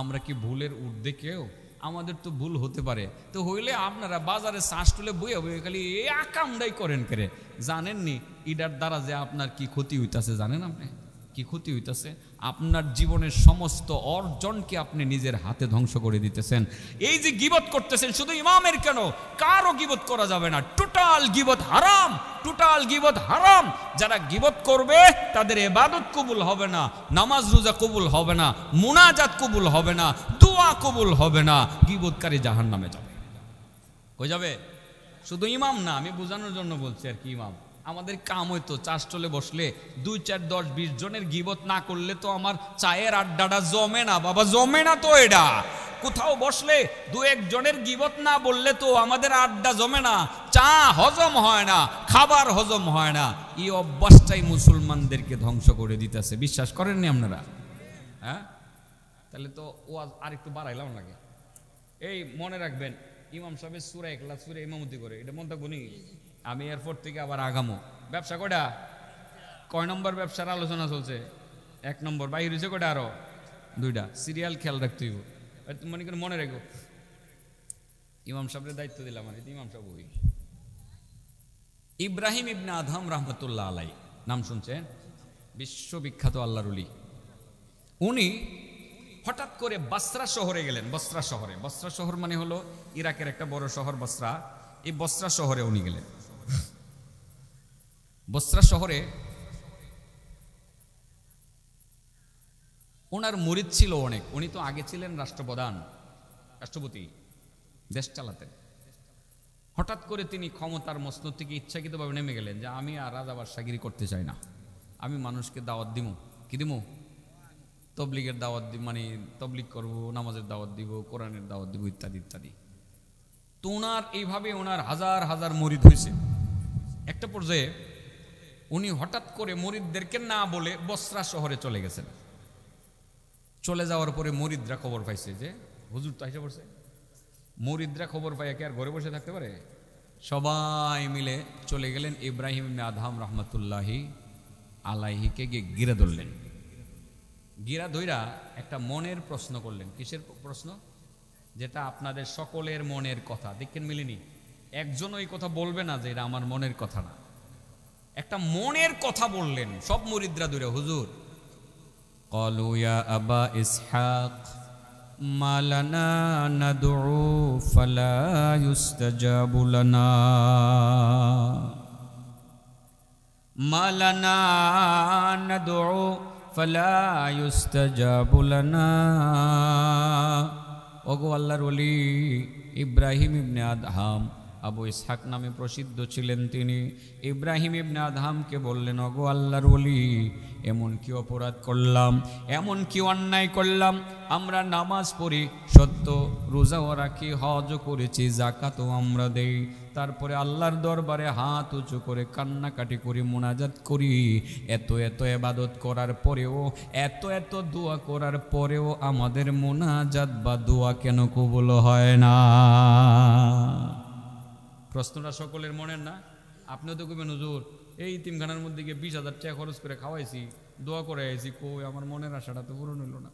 আমরা কি ভুলের উর্ধে কেউ আমাদের তো ভুল হতে পারে তো হইলে আপনারা বাজারে শ্বাস তুলে বইয়ে বইয়ে খালি এ আকামডাই করেন কেরে জানেননি ইডার দ্বারা যে আপনার কি ক্ষতি হইতাছে জানেন আপনি কি ক্ষতি হইতেছে আপনার জীবনের সমস্ত অর্জনকে আপনি নিজের হাতে ধ্বংস করে দিতেছেন এই যে গিবত করতেছেন শুধু ইমামের কেন কারও গিবত করা যাবে না টোটাল গিবত হারাম টোটাল গিবত হারাম যারা গিবত করবে তাদের এবাদত কবুল হবে না নামাজ রোজা কবুল হবে না মুনাজাত কবুল হবে না দোয়া কবুল হবে না গিবতকারী জাহান নামে যাবে কই যাবে শুধু ইমাম না আমি বোঝানোর জন্য বলছি আর কি ইমাম আমাদের কাম হইতো চাষ চলে বসলে দুই চার দশ বিশ জনের গিবত না করলে তো আমার চায়ের আড্ডাটা জমে না বাবা জমে না তো এটা কোথাও বসলে দু একজনের গিবত না বললে তো আমাদের আড্ডা জমে না চা হজম হয় না খাবার হজম হয় না এই অভ্যাসটাই মুসলমানদেরকে ধ্বংস করে দিতেছে বিশ্বাস করেননি আপনারা হ্যাঁ তাহলে তো ও আর একটু বাড়াইলাম লাগে এই মনে রাখবেন ইমাম সাহেব সুরে একলা সুরে ইমামতি করে এটা মনটা গুনি আমি এরপর থেকে আবার আগামো ব্যবসা কটা কয় নম্বর ব্যবসার আলোচনা চলছে এক নম্বর বাইর হয়েছে কটা আরো দুইটা সিরিয়াল খেয়াল রাখতে হইব মনে করে মনে রেখো ইমাম সাহেবের দায়িত্ব দিলাম আর ইমাম সাহেব ইব্রাহিম ইবনা আধাম রহমতুল্লাহ আলাই নাম শুনছেন বিশ্ববিখ্যাত আল্লাহর উলি উনি হঠাৎ করে বস্রা শহরে গেলেন বস্রা শহরে বস্রা শহর মানে হলো ইরাকের একটা বড় শহর বস্রা এই বস্রা শহরে উনি গেলেন বস্ত্রা শহরে ওনার মুরিদ ছিল অনেক উনি তো আগে ছিলেন রাষ্ট্রপ্রধান রাষ্ট্রপতি দেশ চালাতেন হঠাৎ করে তিনি ক্ষমতার মসনদ থেকে ইচ্ছাকৃতভাবে নেমে গেলেন যে আমি আর রাজা বাদশাগিরি করতে চাই না আমি মানুষকে দাওয়াত দিব কি দিব তবলিগের দাওয়াত দিব মানে তবলিগ করব নামাজের দাওয়াত দিব কোরআনের দাওয়াত দিব ইত্যাদি ইত্যাদি তো ওনার এইভাবে ওনার হাজার হাজার মরিদ হয়েছে একটা পর্যায়ে উনি হঠাৎ করে মরিদদেরকে না বলে বসরা শহরে চলে গেছেন চলে যাওয়ার পরে মরিদরা খবর পাইছে যে হুজুর তো আসে পড়ছে মরিদরা খবর পাই একে আর ঘরে বসে থাকতে পারে সবাই মিলে চলে গেলেন ইব্রাহিম আধাম রহমতুল্লাহি আলাইহিকে গিয়ে গিরা ধরলেন গিরা ধৈরা একটা মনের প্রশ্ন করলেন কিসের প্রশ্ন যেটা আপনাদের সকলের মনের কথা দেখেন মিলিনি একজন ওই কথা বলবে না যে এটা আমার মনের কথা না একটা মনের কথা বললেন সব মরিদ্রা দূরে হুজুর আবা ইসহাক ওগো আল্লাহর ইব্রাহিম ইবনে আদহাম আবু ইসহাক নামে প্রসিদ্ধ ছিলেন তিনি ইব্রাহিম ইবনে আধামকে বললেন অগো আল্লাহর অলি এমন কি অপরাধ করলাম এমন কি অন্যায় করলাম আমরা নামাজ পড়ি সত্য রোজাও রাখি হজ করেছি জাকাতও আমরা দেই তারপরে আল্লাহর দরবারে হাত উঁচু করে কান্নাকাটি করি মোনাজাত করি এত এত এবাদত করার পরেও এত এত দোয়া করার পরেও আমাদের মোনাজাত বা দোয়া কেন কবুল হয় না প্রশ্নটা সকলের মনের না আপনিও তো কবেন হুজুর এই ইতিমখানার মধ্যে গিয়ে বিশ হাজার টাকা খরচ করে খাওয়াইছি দোয়া করে আইছি কই আমার মনের আশাটা তো পূরণ হইল না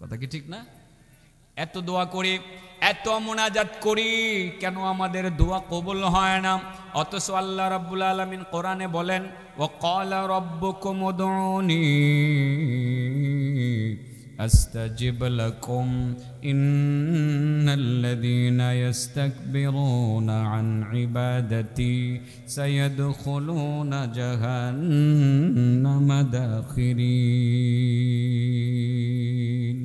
কথা কি ঠিক না এত দোয়া করি এত মোনাজাত করি কেন আমাদের দোয়া কবুল হয় না অথচ আল্লাহ রাব্বুল আলামিন কোরআনে বলেন ও কলা রব্বকুমদনী أستجب لكم إن الذين يستكبرون عن عبادتي سيدخلون جهنم داخرين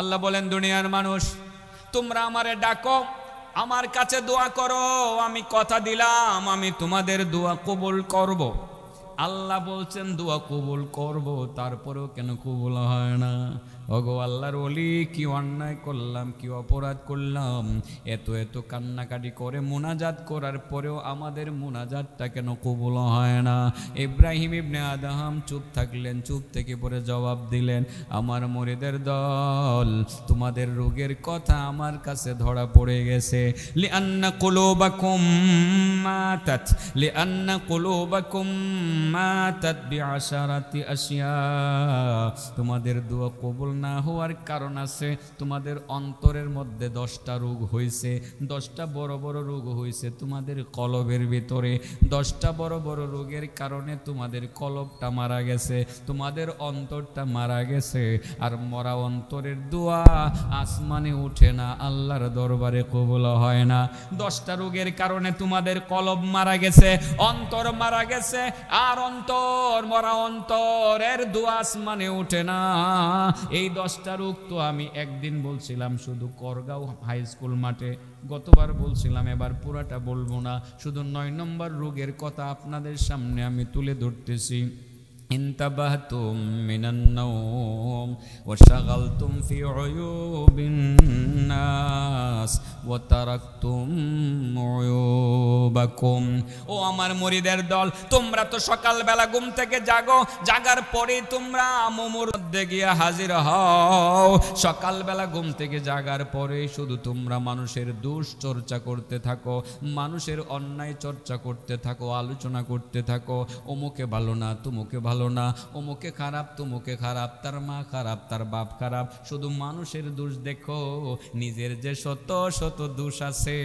আল্লাহ বলেন দুনিয়ার মানুষ তোমরা আমারে ডাকো আমার কাছে দোয়া করো আমি কথা দিলাম আমি তোমাদের দোয়া কবুল করবো আল্লাহ বলছেন দোয়া কবুল করব তারপরেও কেন কবুল হয় না অগো আল্লাহর অলি কি অন্যায় করলাম কি অপরাধ করলাম এত এত কান্নাকাটি করে মোনাজাত করার পরেও আমাদের মোনাজাতটা কেন কবুল হয় না ইব্রাহিম ইবনে আদাহাম চুপ থাকলেন চুপ থেকে পরে জবাব দিলেন আমার মরিদের দল তোমাদের রোগের কথা আমার কাছে ধরা পড়ে গেছে লি আন্না কোলো বা কুম মাতাত লি আন্না কোলো বা কুম মাতাত বি আশারাতি আসিয়া তোমাদের দোয়া কবুল না হওয়ার কারণ আছে তোমাদের অন্তরের মধ্যে দশটা রোগ হয়েছে দশটা বড় বড় রোগ হয়েছে তোমাদের কলবের ভিতরে দশটা বড় বড় রোগের কারণে তোমাদের কলবটা মারা গেছে তোমাদের অন্তরটা মারা গেছে আর মরা অন্তরের দোয়া আসমানে উঠে না আল্লাহর দরবারে কবুল হয় না দশটা রোগের কারণে তোমাদের কলব মারা গেছে অন্তর মারা গেছে আর অন্তর মরা অন্তরের দোয়া আসমানে উঠে না এই দশটা রোগ তো আমি একদিন বলছিলাম শুধু করগাঁও হাই স্কুল মাঠে গতবার বলছিলাম এবার পুরাটা বলবো না শুধু নয় নম্বর রোগের কথা আপনাদের সামনে আমি তুলে ধরতেছি انتبهتم من النوم وشغلتم في عيوب الناس وتركتم عيوبكم ও আমার মুরিদের দল তোমরা তো সকালবেলা ঘুম থেকে জাগো জাগার পরে তোমরা মোমোর মধ্যে গিয়ে হাজির হও সকালবেলা ঘুম থেকে জাগার পরে শুধু তোমরা মানুষের দোষ চর্চা করতে থাকো মানুষের অন্যায় চর্চা করতে থাকো আলোচনা করতে থাকো অমুকে ভালো না তুমুকে ভালো ভালো না অমুকে খারাপ তুমুকে খারাপ তার মা খারাপ তার বাপ খারাপ শুধু মানুষের দোষ দেখো নিজের যে শত শত দোষ আছে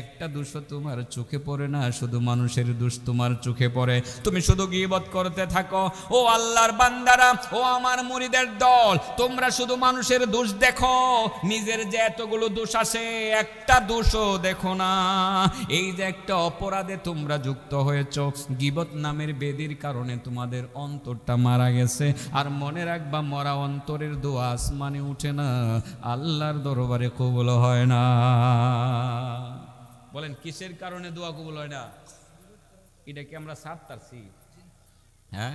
একটা দোষও তোমার চোখে পড়ে না শুধু মানুষের দোষ তোমার চোখে পড়ে তুমি শুধু গিবত করতে থাকো ও আল্লাহর বান্দারা ও আমার মুড়িদের দল তোমরা শুধু মানুষের দোষ দেখো নিজের যে এতগুলো দোষ আছে একটা দোষও দেখো না এই যে একটা অপরাধে তোমরা যুক্ত হয়েছ গিবত নামের বেদির কারণে তোমাদের অন্তরটা মারা গেছে আর মনে রাখবা মরা অন্তরের দোয়া আসমানে উঠে না আল্লাহর দরবারে কবুল হয় না বলেন কিসের কারণে দোয়া কবুল হয় না এটা কি আমরা সাত তারছি হ্যাঁ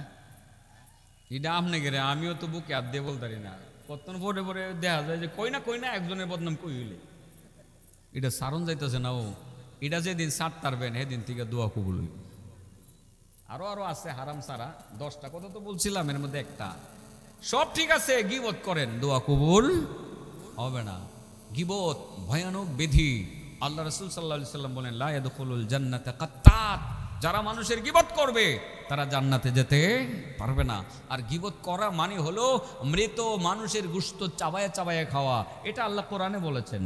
এটা আপনি গেলে আমিও তো বুকে আর দিয়ে বলতারি না কতন পরে পরে দেখা যায় যে কই না কই না একজনের বদনাম কই হইলে এটা সারণ যাইতেছে না ও এটা যেদিন সাত তারবেন সেদিন থেকে দোয়া কবুল হইবে আরো আরো আছে হারাম সারা দশটা কথা তো বলছিলাম এর মধ্যে একটা সব ঠিক আছে গিবত করেন দোয়া কবুল হবে না গিবত ভয়ানক বেধি আল্লাহ রসুল সাল্লাহ সাল্লাম বলেন লায়াদুল জান্নাতে কাত্তাত যারা মানুষের গিবত করবে তারা জান্নাতে যেতে পারবে না আর গিবত করা মানে হলো মৃত মানুষের গুস্ত চাবায়ে চাবায়া খাওয়া এটা আল্লাহ কোরআনে বলেছেন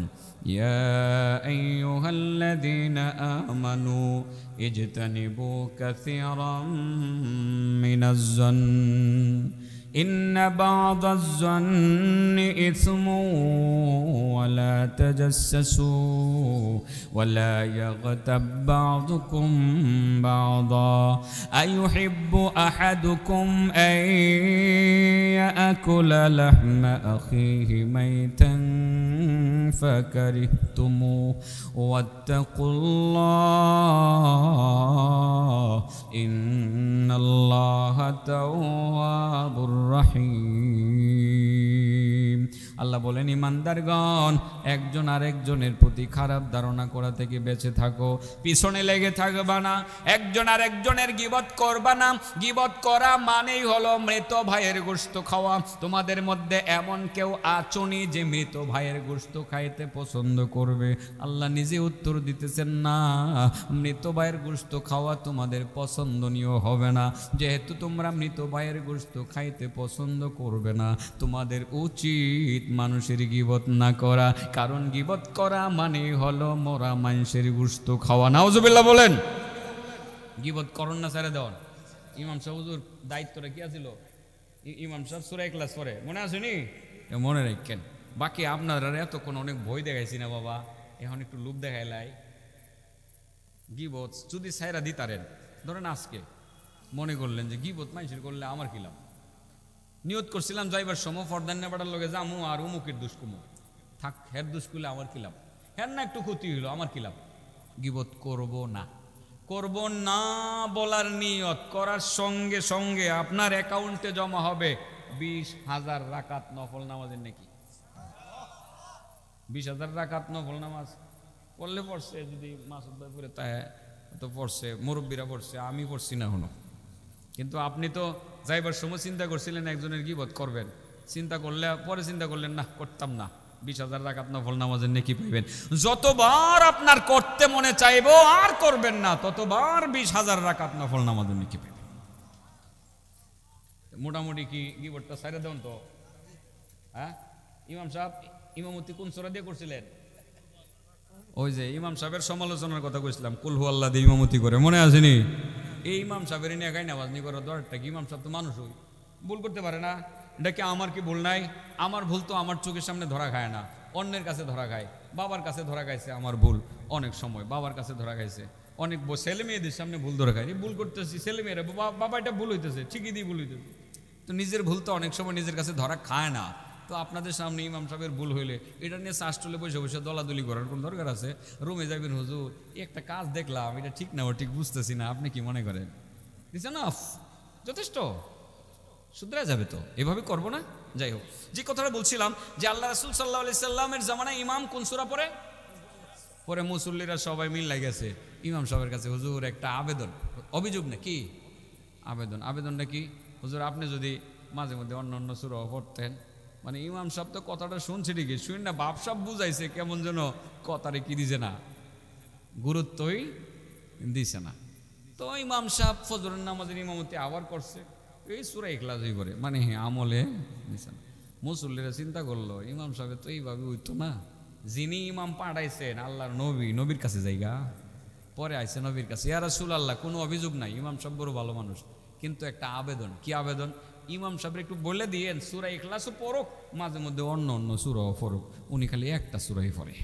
আমানু إن بعض الظن إثم ولا تجسسوا ولا يغتب بعضكم بعضا أيحب أحدكم أن يأكل لحم أخيه ميتا فكرهتموه واتقوا الله إن الله تواب الرحيم আল্লাহ বলেন ইমানদারগণ একজন আরেকজনের প্রতি খারাপ ধারণা করা থেকে বেঁচে থাকো পিছনে লেগে থাকবা না একজন আরেকজনের গিবত করবা না গিবত করা মানেই হলো মৃত ভাইয়ের গোস্ত খাওয়া তোমাদের মধ্যে এমন কেউ আচনি যে মৃত ভাইয়ের গোস্ত খাইতে পছন্দ করবে আল্লাহ নিজে উত্তর দিতেছেন না মৃত ভাইয়ের গোস্ত খাওয়া তোমাদের পছন্দনীয় হবে না যেহেতু তোমরা মৃত ভাইয়ের গোস্ত খাইতে পছন্দ করবে না তোমাদের উচিত মানুষের গিবত না করা কারণ গিবত করা মানে হলো মরা মানুষের গুস্ত খাওয়া নাওজবিল্লা বলেন গিবত করন না ছেড়ে দেওয়ান ইমাম সাহুজুর দায়িত্বটা কি আছিল ইমাম সাহ সুরা ক্লাস পরে মনে আসেনি মনে রাখেন বাকি আপনারা এতক্ষণ অনেক ভয় দেখাইছি না বাবা এখন একটু লুপ দেখাইলাই গিবত যদি সাইরা দিতারেন ধরেন আজকে মনে করলেন যে গিবত মানুষের করলে আমার কিলাম নিয়ত করছিলাম যাইবার সময় ফরদান্না পাড়ার লগে যামু আর উমুকের দুষ্কুমু থাক হের দুষ্কুলে আমার কি লাভ হের না একটু ক্ষতি হইল আমার কি লাভ গিবত করব না করব না বলার নিয়ত করার সঙ্গে সঙ্গে আপনার অ্যাকাউন্টে জমা হবে বিশ হাজার রাকাত নফল নামাজের নাকি বিশ হাজার রাকাত নফল নামাজ পড়লে পড়ছে যদি মাসুদ ভাই পড়ে তা তো পড়ছে মুরব্বীরা পড়ছে আমি পড়ছি না হনো কিন্তু আপনি তো যাইবার সময় চিন্তা করছিলেন একজনের বোধ করবেন চিন্তা করলে পরে চিন্তা করলেন না করতাম না বিশ হাজার আপনার ভোল নামাজের নেকি পাইবেন যতবার আপনার করতে মনে চাইব আর করবেন না ততবার বিশ হাজার আপনার ভোল নামাজের নেকি পাইবেন মোটামুটি কি গিবটটা সাইরে দেন তো হ্যাঁ ইমাম সাহেব ইমামতি কোন সোরা দিয়ে করছিলেন ওই যে ইমাম সাহেবের সমালোচনার কথা কইছিলাম কুলহু আল্লাহ দিয়ে ইমামতি করে মনে আসেনি এই ইমাম সাহেবের নিয়ে একাই নামাজ নিয়ে করার দরকারটা কি ইমাম সাহেব তো মানুষ হই ভুল করতে পারে না এটা কি আমার কি ভুল নাই আমার ভুল তো আমার চোখের সামনে ধরা খায় না অন্যের কাছে ধরা খায় বাবার কাছে ধরা খাইছে আমার ভুল অনেক সময় বাবার কাছে ধরা খাইছে অনেক ছেলে মেয়েদের সামনে ভুল ধরা খায় ভুল করতেছি ছেলে মেয়েরা বাবা এটা ভুল হইতেছে ঠিকই দিয়ে ভুল হইতেছে তো নিজের ভুল তো অনেক সময় নিজের কাছে ধরা খায় না তো আপনাদের সামনে ইমাম সাহেবের ভুল হইলে এটা নিয়ে শ্বাস টলে বসে বসে দলাদলি করার কোনো দরকার আছে রুমে যাবেন হুজুর একটা কাজ দেখলাম এটা ঠিক না ও ঠিক বুঝতেছি না আপনি কি মনে করেন দিস যথেষ্ট শুধরা যাবে তো এভাবে করবো না যাই হোক যে কথাটা বলছিলাম যে আল্লাহ রাসুল সাল্লাহ আলি সাল্লামের জামানায় ইমাম কুনসুরা পরে পরে মুসল্লিরা সবাই মিল্লাই গেছে ইমাম সাহেবের কাছে হুজুর একটা আবেদন অভিযোগ না কি আবেদন আবেদনটা কি হুজুর আপনি যদি মাঝে মধ্যে অন্য অন্য সুরাও পড়তেন মানে ইমাম সাহেব তো কথাটা শুনছে ঠিকই শুন না বাপ বাপসাপ বুঝাইছে কেমন যেন কথারে কি দিছে না গুরুত্বই দিছে না তো ইমাম সাহ ফজর নামাজের ইমামতি আবার করছে এই সুরা হয়ে করে মানে হ্যাঁ, আমলে দিছে না মুসল্লিরা চিন্তা করলো ইমাম সাহেব তো এইভাবে উঠতো না যিনি ইমাম পাঠাইছেন আল্লাহর নবী নবীর কাছে জায়গা পরে আইসে নবীর কাছে ইয়ারা সুল আল্লাহ কোনো অভিযোগ নাই ইমাম সাহেব বড় ভালো মানুষ কিন্তু একটা আবেদন কি আবেদন ইমাম সাহেব একটু বলে দিয়েন সুরা এখলাসও পড়ুক মাঝে মধ্যে অন্য অন্য সুরাও পড়ুক উনি খালি একটা সুরাই পড়ে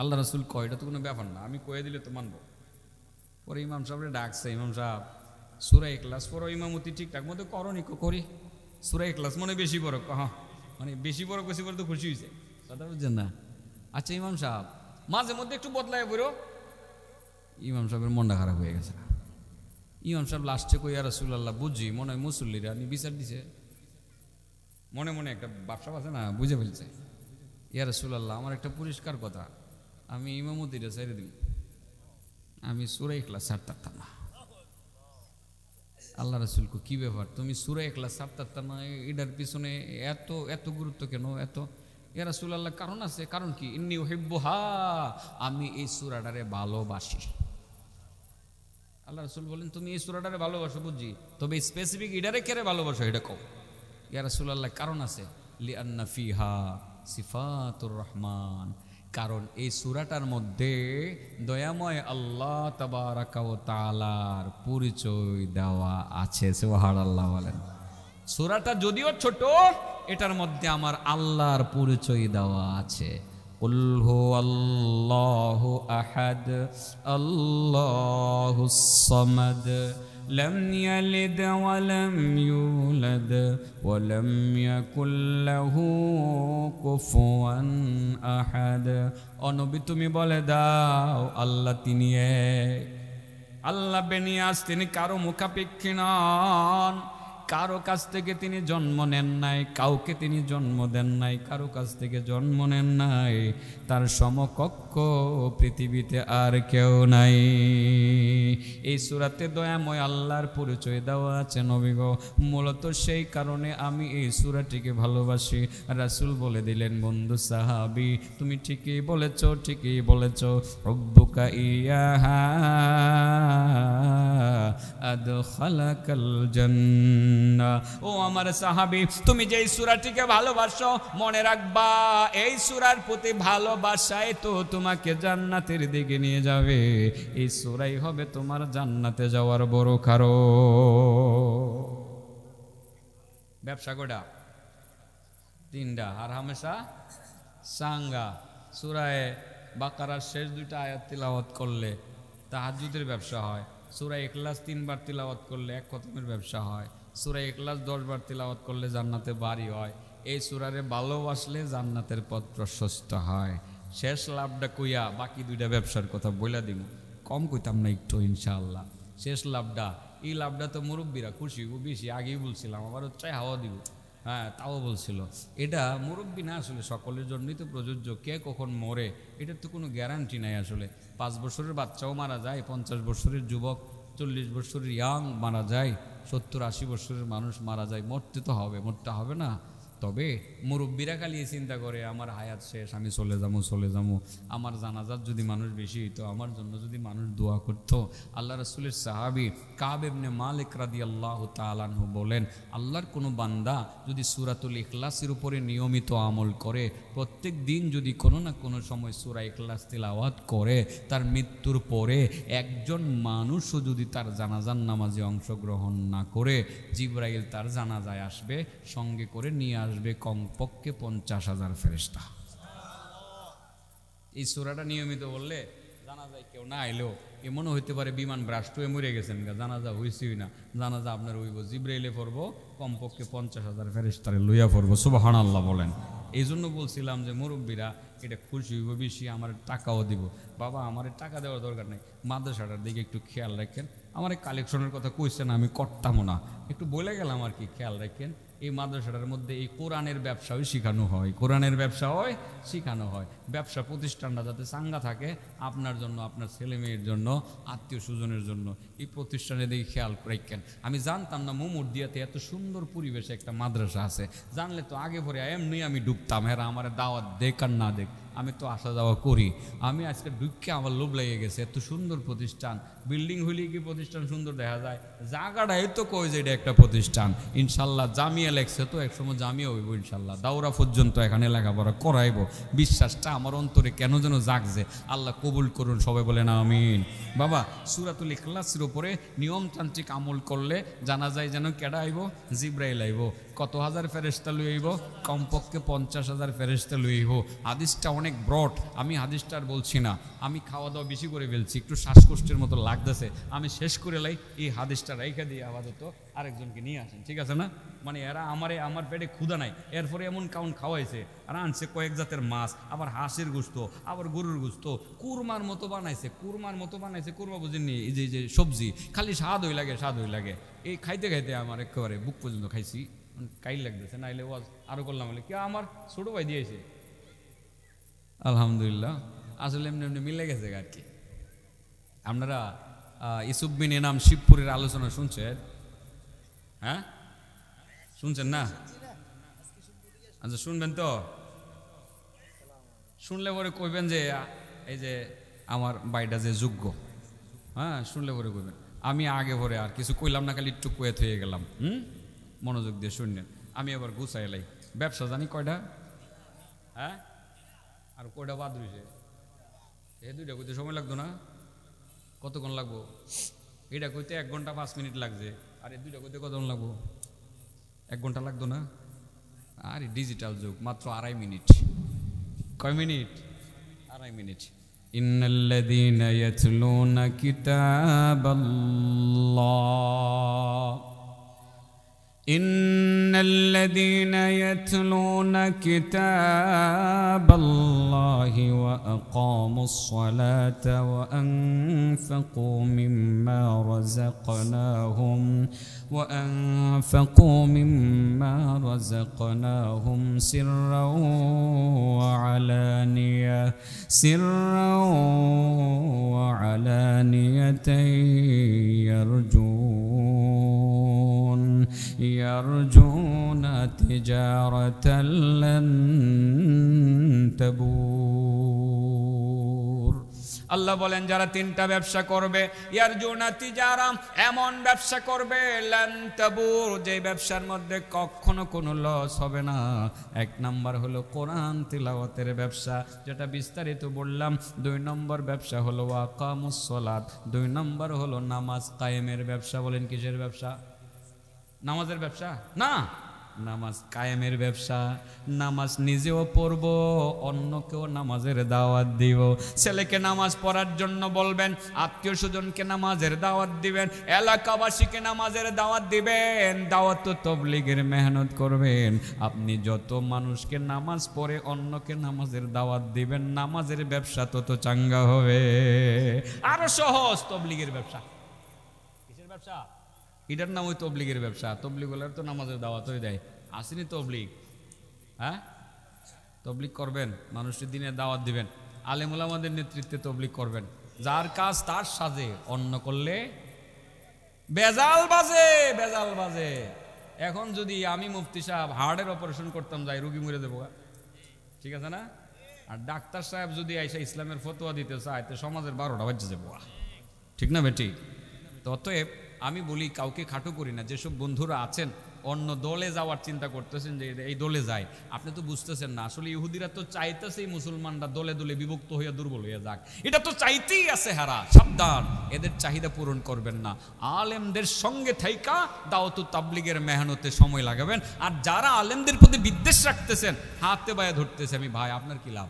আল্লাহ রসুল কয় এটা তো কোনো ব্যাপার না আমি কয়ে দিলে তো মানব পরে ইমাম সাহেবরে ডাকছে ইমাম সাহেব সুরাই ক্লাস পড়ো ইমামতি ঠিকঠাক মতো করি করি সুরাই ক্লাস মনে বেশি বড় হ্যাঁ মানে বেশি বড় কষি বলে তো খুশি হয়েছে কথা বুঝছেন না আচ্ছা ইমাম সাহেব মাঝে মধ্যে একটু বদলায় বেরো ইমাম সাহেবের মনটা খারাপ হয়ে গেছে ইমাম সাহেব লাস্টে কই আর আল্লাহ বুঝি মনে হয় মুসল্লিরা নি বিচার দিছে মনে মনে একটা ব্যবসা আছে না বুঝে ফেলছে ইয়ার আল্লাহ আমার একটা পরিষ্কার কথা আমি ইমামতিটা ছেড়ে দিই আমি সুরাই একলা সার থাকতাম না আল্লাহ রসুলকে কী ব্যাপার তুমি সুরাই একলা সার থাকতাম না এটার পিছনে এত এত গুরুত্ব কেন এত এরা রসুল্লাহ কারণ আছে কারণ কি ইন্নি হা আমি এই সুরাটারে ভালোবাসি আল্লাহ রসুল বলেন তুমি এই সুরাটারে ভালোবাসো বুঝি তবে স্পেসিফিক ইডারে কেরে ভালোবাসো এটা কো ইয়া রসুল আল্লাহ কারণ আছে লিআনাফিহা সিফাতুর রহমান কারণ এই সুরাটার মধ্যে দয়াময় আল্লাহ তালার পরিচয় দেওয়া আছে সোহার আল্লাহ বলেন সুরাটা যদিও ছোট এটার মধ্যে আমার আল্লাহর পরিচয় দেওয়া আছে قل هو الله أحد الله الصمد لم يلد ولم يولد ولم يكن له كفوا أحد أنا তুমি বলে দাও আল্লাহ তিনি এক আল্লাহ বেনিয়াস তিনি কারো মুখাপেক্ষী নন কারো কাছ থেকে তিনি জন্ম নেন নাই কাউকে তিনি জন্ম দেন নাই কারো কাছ থেকে জন্ম নেন নাই তার সমকক্ষ পৃথিবীতে আর কেউ নাই এই সুরাতে দয়াময় আল্লাহর পরিচয় দেওয়া আছে নবীগ মূলত সেই কারণে আমি এই সুরাটিকে ভালোবাসি রাসুল বলে দিলেন বন্ধু সাহাবি তুমি ঠিকই বলেছ ঠিকই বলেছ রব্বুকা ইয়াহা আদ খালাকাল জান্ন না ও আমার সাহাবি তুমি যেই সুরাটিকে ভালোবাসো মনে রাখবা এই সুরার প্রতি ভালোবাসায় তো তোমাকে জান্নাতের দিকে নিয়ে যাবে এই সুরাই হবে তোমার জান্নাতে যাওয়ার বড় কারো ব্যবসা গোটা তিনটা আর হামেশা সাঙ্গা সুরায় বাকারার শেষ দুইটা আয়াত তিলাওয়াত করলে তাহাজুদের ব্যবসা হয় সুরা এখলাস তিনবার তিলাওয়াত করলে এক খতমের ব্যবসা হয় সুরা একলাস দশবার তিলাওয়াত করলে জান্নাতে বাড়ি হয় এই সুরারে ভালোবাসলে জান্নাতের পথ প্রশস্ত হয় শেষ লাভটা কইয়া বাকি দুইটা ব্যবসার কথা বইলা দিব কম কইতাম না একটু ইনশাআল্লাহ শেষ লাভটা এই লাভটা তো মুরব্বীরা খুশি বেশি আগেই বলছিলাম আবার হচ্ছে হাওয়া দিব হ্যাঁ তাও বলছিল এটা মুরব্বী না আসলে সকলের জন্যই তো প্রযোজ্য কে কখন মরে এটার তো কোনো গ্যারান্টি নাই আসলে পাঁচ বছরের বাচ্চাও মারা যায় পঞ্চাশ বছরের যুবক চল্লিশ বছরের ইয়াং মারা যায় সত্তর আশি বছরের মানুষ মারা যায় মরতে তো হবে মরতে হবে না তবে মুরব্বীরা খালি চিন্তা করে আমার হায়াত শেষ আমি চলে যাবো চলে যাবো আমার জানাজাত যদি মানুষ বেশি তো আমার জন্য যদি মানুষ দোয়া করত আল্লাহ রসুলের সাহাবি মা লেকরা রাদি আল্লাহ তালানহ বলেন আল্লাহর কোনো বান্দা যদি সুরাতুল ইখলাসের উপরে নিয়মিত আমল করে প্রত্যেক দিন যদি কোনো না কোনো সময় সুরা ইখলাস তিলাওয়াত করে তার মৃত্যুর পরে একজন মানুষও যদি তার জানাজার নামাজে অংশগ্রহণ না করে জিব্রাইল তার জানাজায় আসবে সঙ্গে করে নিয়ে আসবে কমপক্ষে পঞ্চাশ হাজার ফেরিস্তা এই সোরাটা নিয়মিত বললে জানা যায় কেউ না এলেও এমনও হইতে পারে বিমান ব্রাষ্ট হয়ে মরে গেছেন গা জানাজা হয়েছেই না জানাজা আপনার হইব জিব্রাইলে পড়বো কমপক্ষে পঞ্চাশ হাজার ফেরেস্তারে লইয়া পড়বো সুবাহান আল্লাহ বলেন এই জন্য বলছিলাম যে মুরব্বীরা এটা খুশি হইব বেশি আমার টাকাও দিব বাবা আমার টাকা দেওয়ার দরকার নেই মাদ্রাসাটার দিকে একটু খেয়াল রাখেন আমার কালেকশনের কথা কইছেন আমি করতামও না একটু বলে গেলাম আর কি খেয়াল রাখেন এই মাদ্রাসাটার মধ্যে এই কোরআনের ব্যবসাও শেখানো হয় কোরআনের ব্যবসা হয় শেখানো হয় ব্যবসা প্রতিষ্ঠানটা যাতে চাঙ্গা থাকে আপনার জন্য আপনার ছেলে মেয়ের জন্য আত্মীয় স্বজনের জন্য এই প্রতিষ্ঠানে দেখি খেয়াল রাখেন আমি জানতাম না মোমোর দিয়াতে এত সুন্দর পরিবেশে একটা মাদ্রাসা আছে জানলে তো আগে পরে এমনি আমি ডুবতাম হেরা আমার দাওয়াত দেখ আর না দেখ আমি তো আসা যাওয়া করি আমি আজকে দুঃখে আমার লোভ লেগে গেছে এত সুন্দর প্রতিষ্ঠান বিল্ডিং হইলে কি প্রতিষ্ঠান সুন্দর দেখা যায় জাগাটাই তো কই যে এটা একটা প্রতিষ্ঠান ইনশাল্লাহ জামিয়া লেখছে তো একসময় জামিয়া হইব ইনশাল্লাহ দাউরা পর্যন্ত এখানে লেখাপড়া করাইব বিশ্বাসটা আমার অন্তরে কেন যেন জাগছে আল্লাহ কবুল করুন সবাই না আমিন বাবা সুরাতুল ইখলাসের উপরে নিয়মতান্ত্রিক আমল করলে জানা যায় যেন কেডা আইব জিব্রাইল আইব কত হাজার ফেরেস্তা লইব কমপক্ষে পঞ্চাশ হাজার ফেরেস্তা লইব হাদিসটা অনেক অনেক ব্রড আমি হাদিসটার বলছি না আমি খাওয়া দাওয়া বেশি করে ফেলছি একটু শ্বাসকষ্টের মতো লাগতেছে আমি শেষ করে লাই এই হাদিসটা রেখে দিয়ে আপাতত আরেকজনকে নিয়ে আসেন ঠিক আছে না মানে এরা আমারে আমার পেটে ক্ষুদা নাই এরপরে এমন কাউন্ট খাওয়াইছে আর আনছে কয়েক জাতের মাছ আবার হাঁসের গুস্ত আবার গরুর গুস্ত কুরমার মতো বানাইছে কুরমার মতো বানাইছে কুরমা বুঝেননি এই যে যে সবজি খালি স্বাদ হই লাগে স্বাদ হই লাগে এই খাইতে খাইতে আমার একেবারে বুক পর্যন্ত খাইছি কাইল লাগতেছে নাইলে ওয়াজ আরও করলাম বলে কে আমার ছোটো ভাই দিয়েছে আলহামদুলিল্লাহ আসলে এমনি এমনি মিলে গেছে আর কি আপনারা ইসুফ বিন এনাম শিবপুরের আলোচনা শুনছেন হ্যাঁ শুনছেন না আচ্ছা শুনবেন তো শুনলে পরে কইবেন যে এই যে আমার বাড়িটা যে যোগ্য হ্যাঁ শুনলে পরে কইবেন আমি আগে পরে আর কিছু কইলাম না খালি একটু কুয়েত হয়ে গেলাম হুম মনোযোগ দিয়ে শুনলেন আমি আবার গুছাইলাই ব্যবসা জানি কয়টা হ্যাঁ আর কয়টা বাদ রয়েছে এই দুইটা কইতে সময় লাগতো না কতক্ষণ লাগবো এটা কইতে এক ঘন্টা পাঁচ মিনিট লাগছে আর এই দুইটা কইতে কতক্ষণ লাগবো এক ঘন্টা লাগতো না আর ডিজিটাল যুগ মাত্র আড়াই মিনিট কয় মিনিট আড়াই মিনিট إن الذين يتلون كتاب الله إن الذين يتلون كتاب الله وأقاموا الصلاة وأنفقوا مما رزقناهم وأنفقوا مما رزقناهم سرا وعلانية سرا وعلانية يرجون يرجون تجارة لن تبور আল্লাহ বলেন যারা তিনটা ব্যবসা করবে ইয়ার জুনাতি যারা এমন ব্যবসা করবে লান্তাবুর যে ব্যবসার মধ্যে কখনো কোনো লস হবে না এক নম্বর হলো কোরআন তিলাওয়াতের ব্যবসা যেটা বিস্তারিত বললাম দুই নম্বর ব্যবসা হলো ওয়াকামুসলাদ দুই নম্বর হলো নামাজ কায়েমের ব্যবসা বলেন কিসের ব্যবসা নামাজের ব্যবসা না নামাজ কায়েমের ব্যবসা নামাজ নিজেও পড়ব অন্যকেও নামাজের দাওয়াত দিব ছেলেকে নামাজ পড়ার জন্য বলবেন আত্মীয় স্বজনকে নামাজের দাওয়াত দিবেন এলাকাবাসীকে নামাজের দাওয়াত দিবেন দাওয়াত তো তবলিগের মেহনত করবেন আপনি যত মানুষকে নামাজ পড়ে অন্যকে নামাজের দাওয়াত দিবেন নামাজের ব্যবসা তত চাঙ্গা হবে আরো সহজ তবলিগের ব্যবসা কিসের ব্যবসা এটার নাম ওই তবলিগের ব্যবসা হলে তো নামাজের দাওয়াতই দেয় আসেনি তবলিগ হ্যাঁ তবলিগ করবেন মানুষের দিনে দাওয়াত দিবেন আলেমুলামাদের নেতৃত্বে তবলিগ করবেন যার কাজ তার সাজে অন্য করলে বেজাল বাজে বেজাল বাজে এখন যদি আমি মুফতি সাহেব হার্টের অপারেশন করতাম যাই রুগী মরে দেবো ঠিক আছে না আর ডাক্তার সাহেব যদি আইসা ইসলামের ফতোয়া দিতে চায় তো সমাজের বারোটা বাজে যাবো ঠিক না বেটি তত অতএব আমি বলি কাউকে খাটো করি না যেসব বন্ধুরা আছেন অন্য দলে যাওয়ার চিন্তা করতেছেন যে এই দলে যায় আপনি তো বুঝতেছেন না আসলে ইহুদিরা তো চাইতেছেই মুসলমানরা দলে দলে বিভক্ত হইয়া দুর্বল হইয়া যাক এটা তো চাইতেই আছে হারা সাবধান এদের চাহিদা পূরণ করবেন না আলেমদের সঙ্গে থাইকা তো তাবলিগের মেহনতে সময় লাগাবেন আর যারা আলেমদের প্রতি বিদ্বেষ রাখতেছেন হাতে বায়ে ধরতেছে আমি ভাই আপনার কি লাভ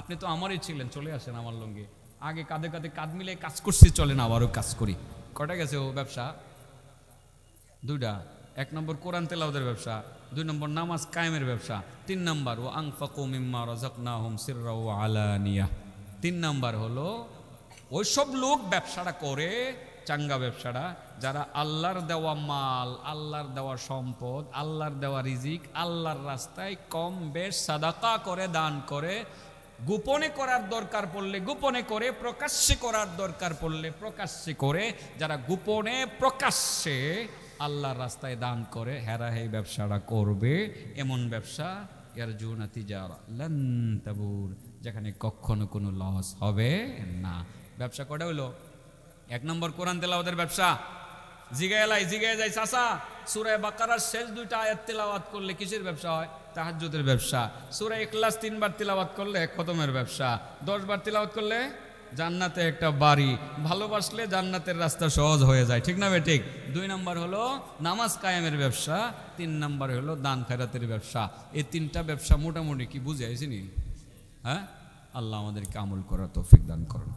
আপনি তো আমারই ছিলেন চলে আসেন আমার লঙ্গে আগে কাঁধে কাঁধে কাঁধ মিলে কাজ করছি চলেন আবারও কাজ করি কটা গেছে ও ব্যবসা দুইটা এক নম্বর কোরআন তেলাউদের ব্যবসা দুই নম্বর নামাজ কায়েমের ব্যবসা তিন নম্বর ও আংফাকু মিম্মা রজকনা হোম সিররা ও আলানিয়া তিন নম্বর হলো ওইসব লোক ব্যবসাটা করে চাঙ্গা ব্যবসাটা যারা আল্লাহর দেওয়া মাল আল্লাহর দেওয়া সম্পদ আল্লাহর দেওয়া রিজিক আল্লাহর রাস্তায় কম বেশ সাদাকা করে দান করে গোপনে করার দরকার পড়লে গোপনে করে প্রকাশ্যে করার দরকার পড়লে প্রকাশ্যে করে যারা গোপনে প্রকাশ্যে আল্লাহর রাস্তায় দান করে হেরা হে ব্যবসাটা করবে এমন ব্যবসা এর জুনাতি যারা যেখানে কখনো কোনো লস হবে না ব্যবসা কটা হলো এক নম্বর কোরআন ওদের ব্যবসা জিগায় লাই জিগায় যায় চাষা সুরে বাকার শেষ দুইটা আয়াত তেলাওয়াত করলে কিসের ব্যবসা হয় তাহাজের ব্যবসা সুরা এখলাস তিনবার তিলাবাত করলে খতমের ব্যবসা দশবার তিলাবাত করলে জান্নাতে একটা বাড়ি ভালোবাসলে জান্নাতের রাস্তা সহজ হয়ে যায় ঠিক না ঠিক দুই নম্বর হলো নামাজ কায়েমের ব্যবসা তিন নম্বর হলো দান খায়রাতের ব্যবসা এই তিনটা ব্যবসা মোটামুটি কি বুঝে আসিনি হ্যাঁ আল্লাহ আমাদেরকে আমল করার তৌফিক দান করুন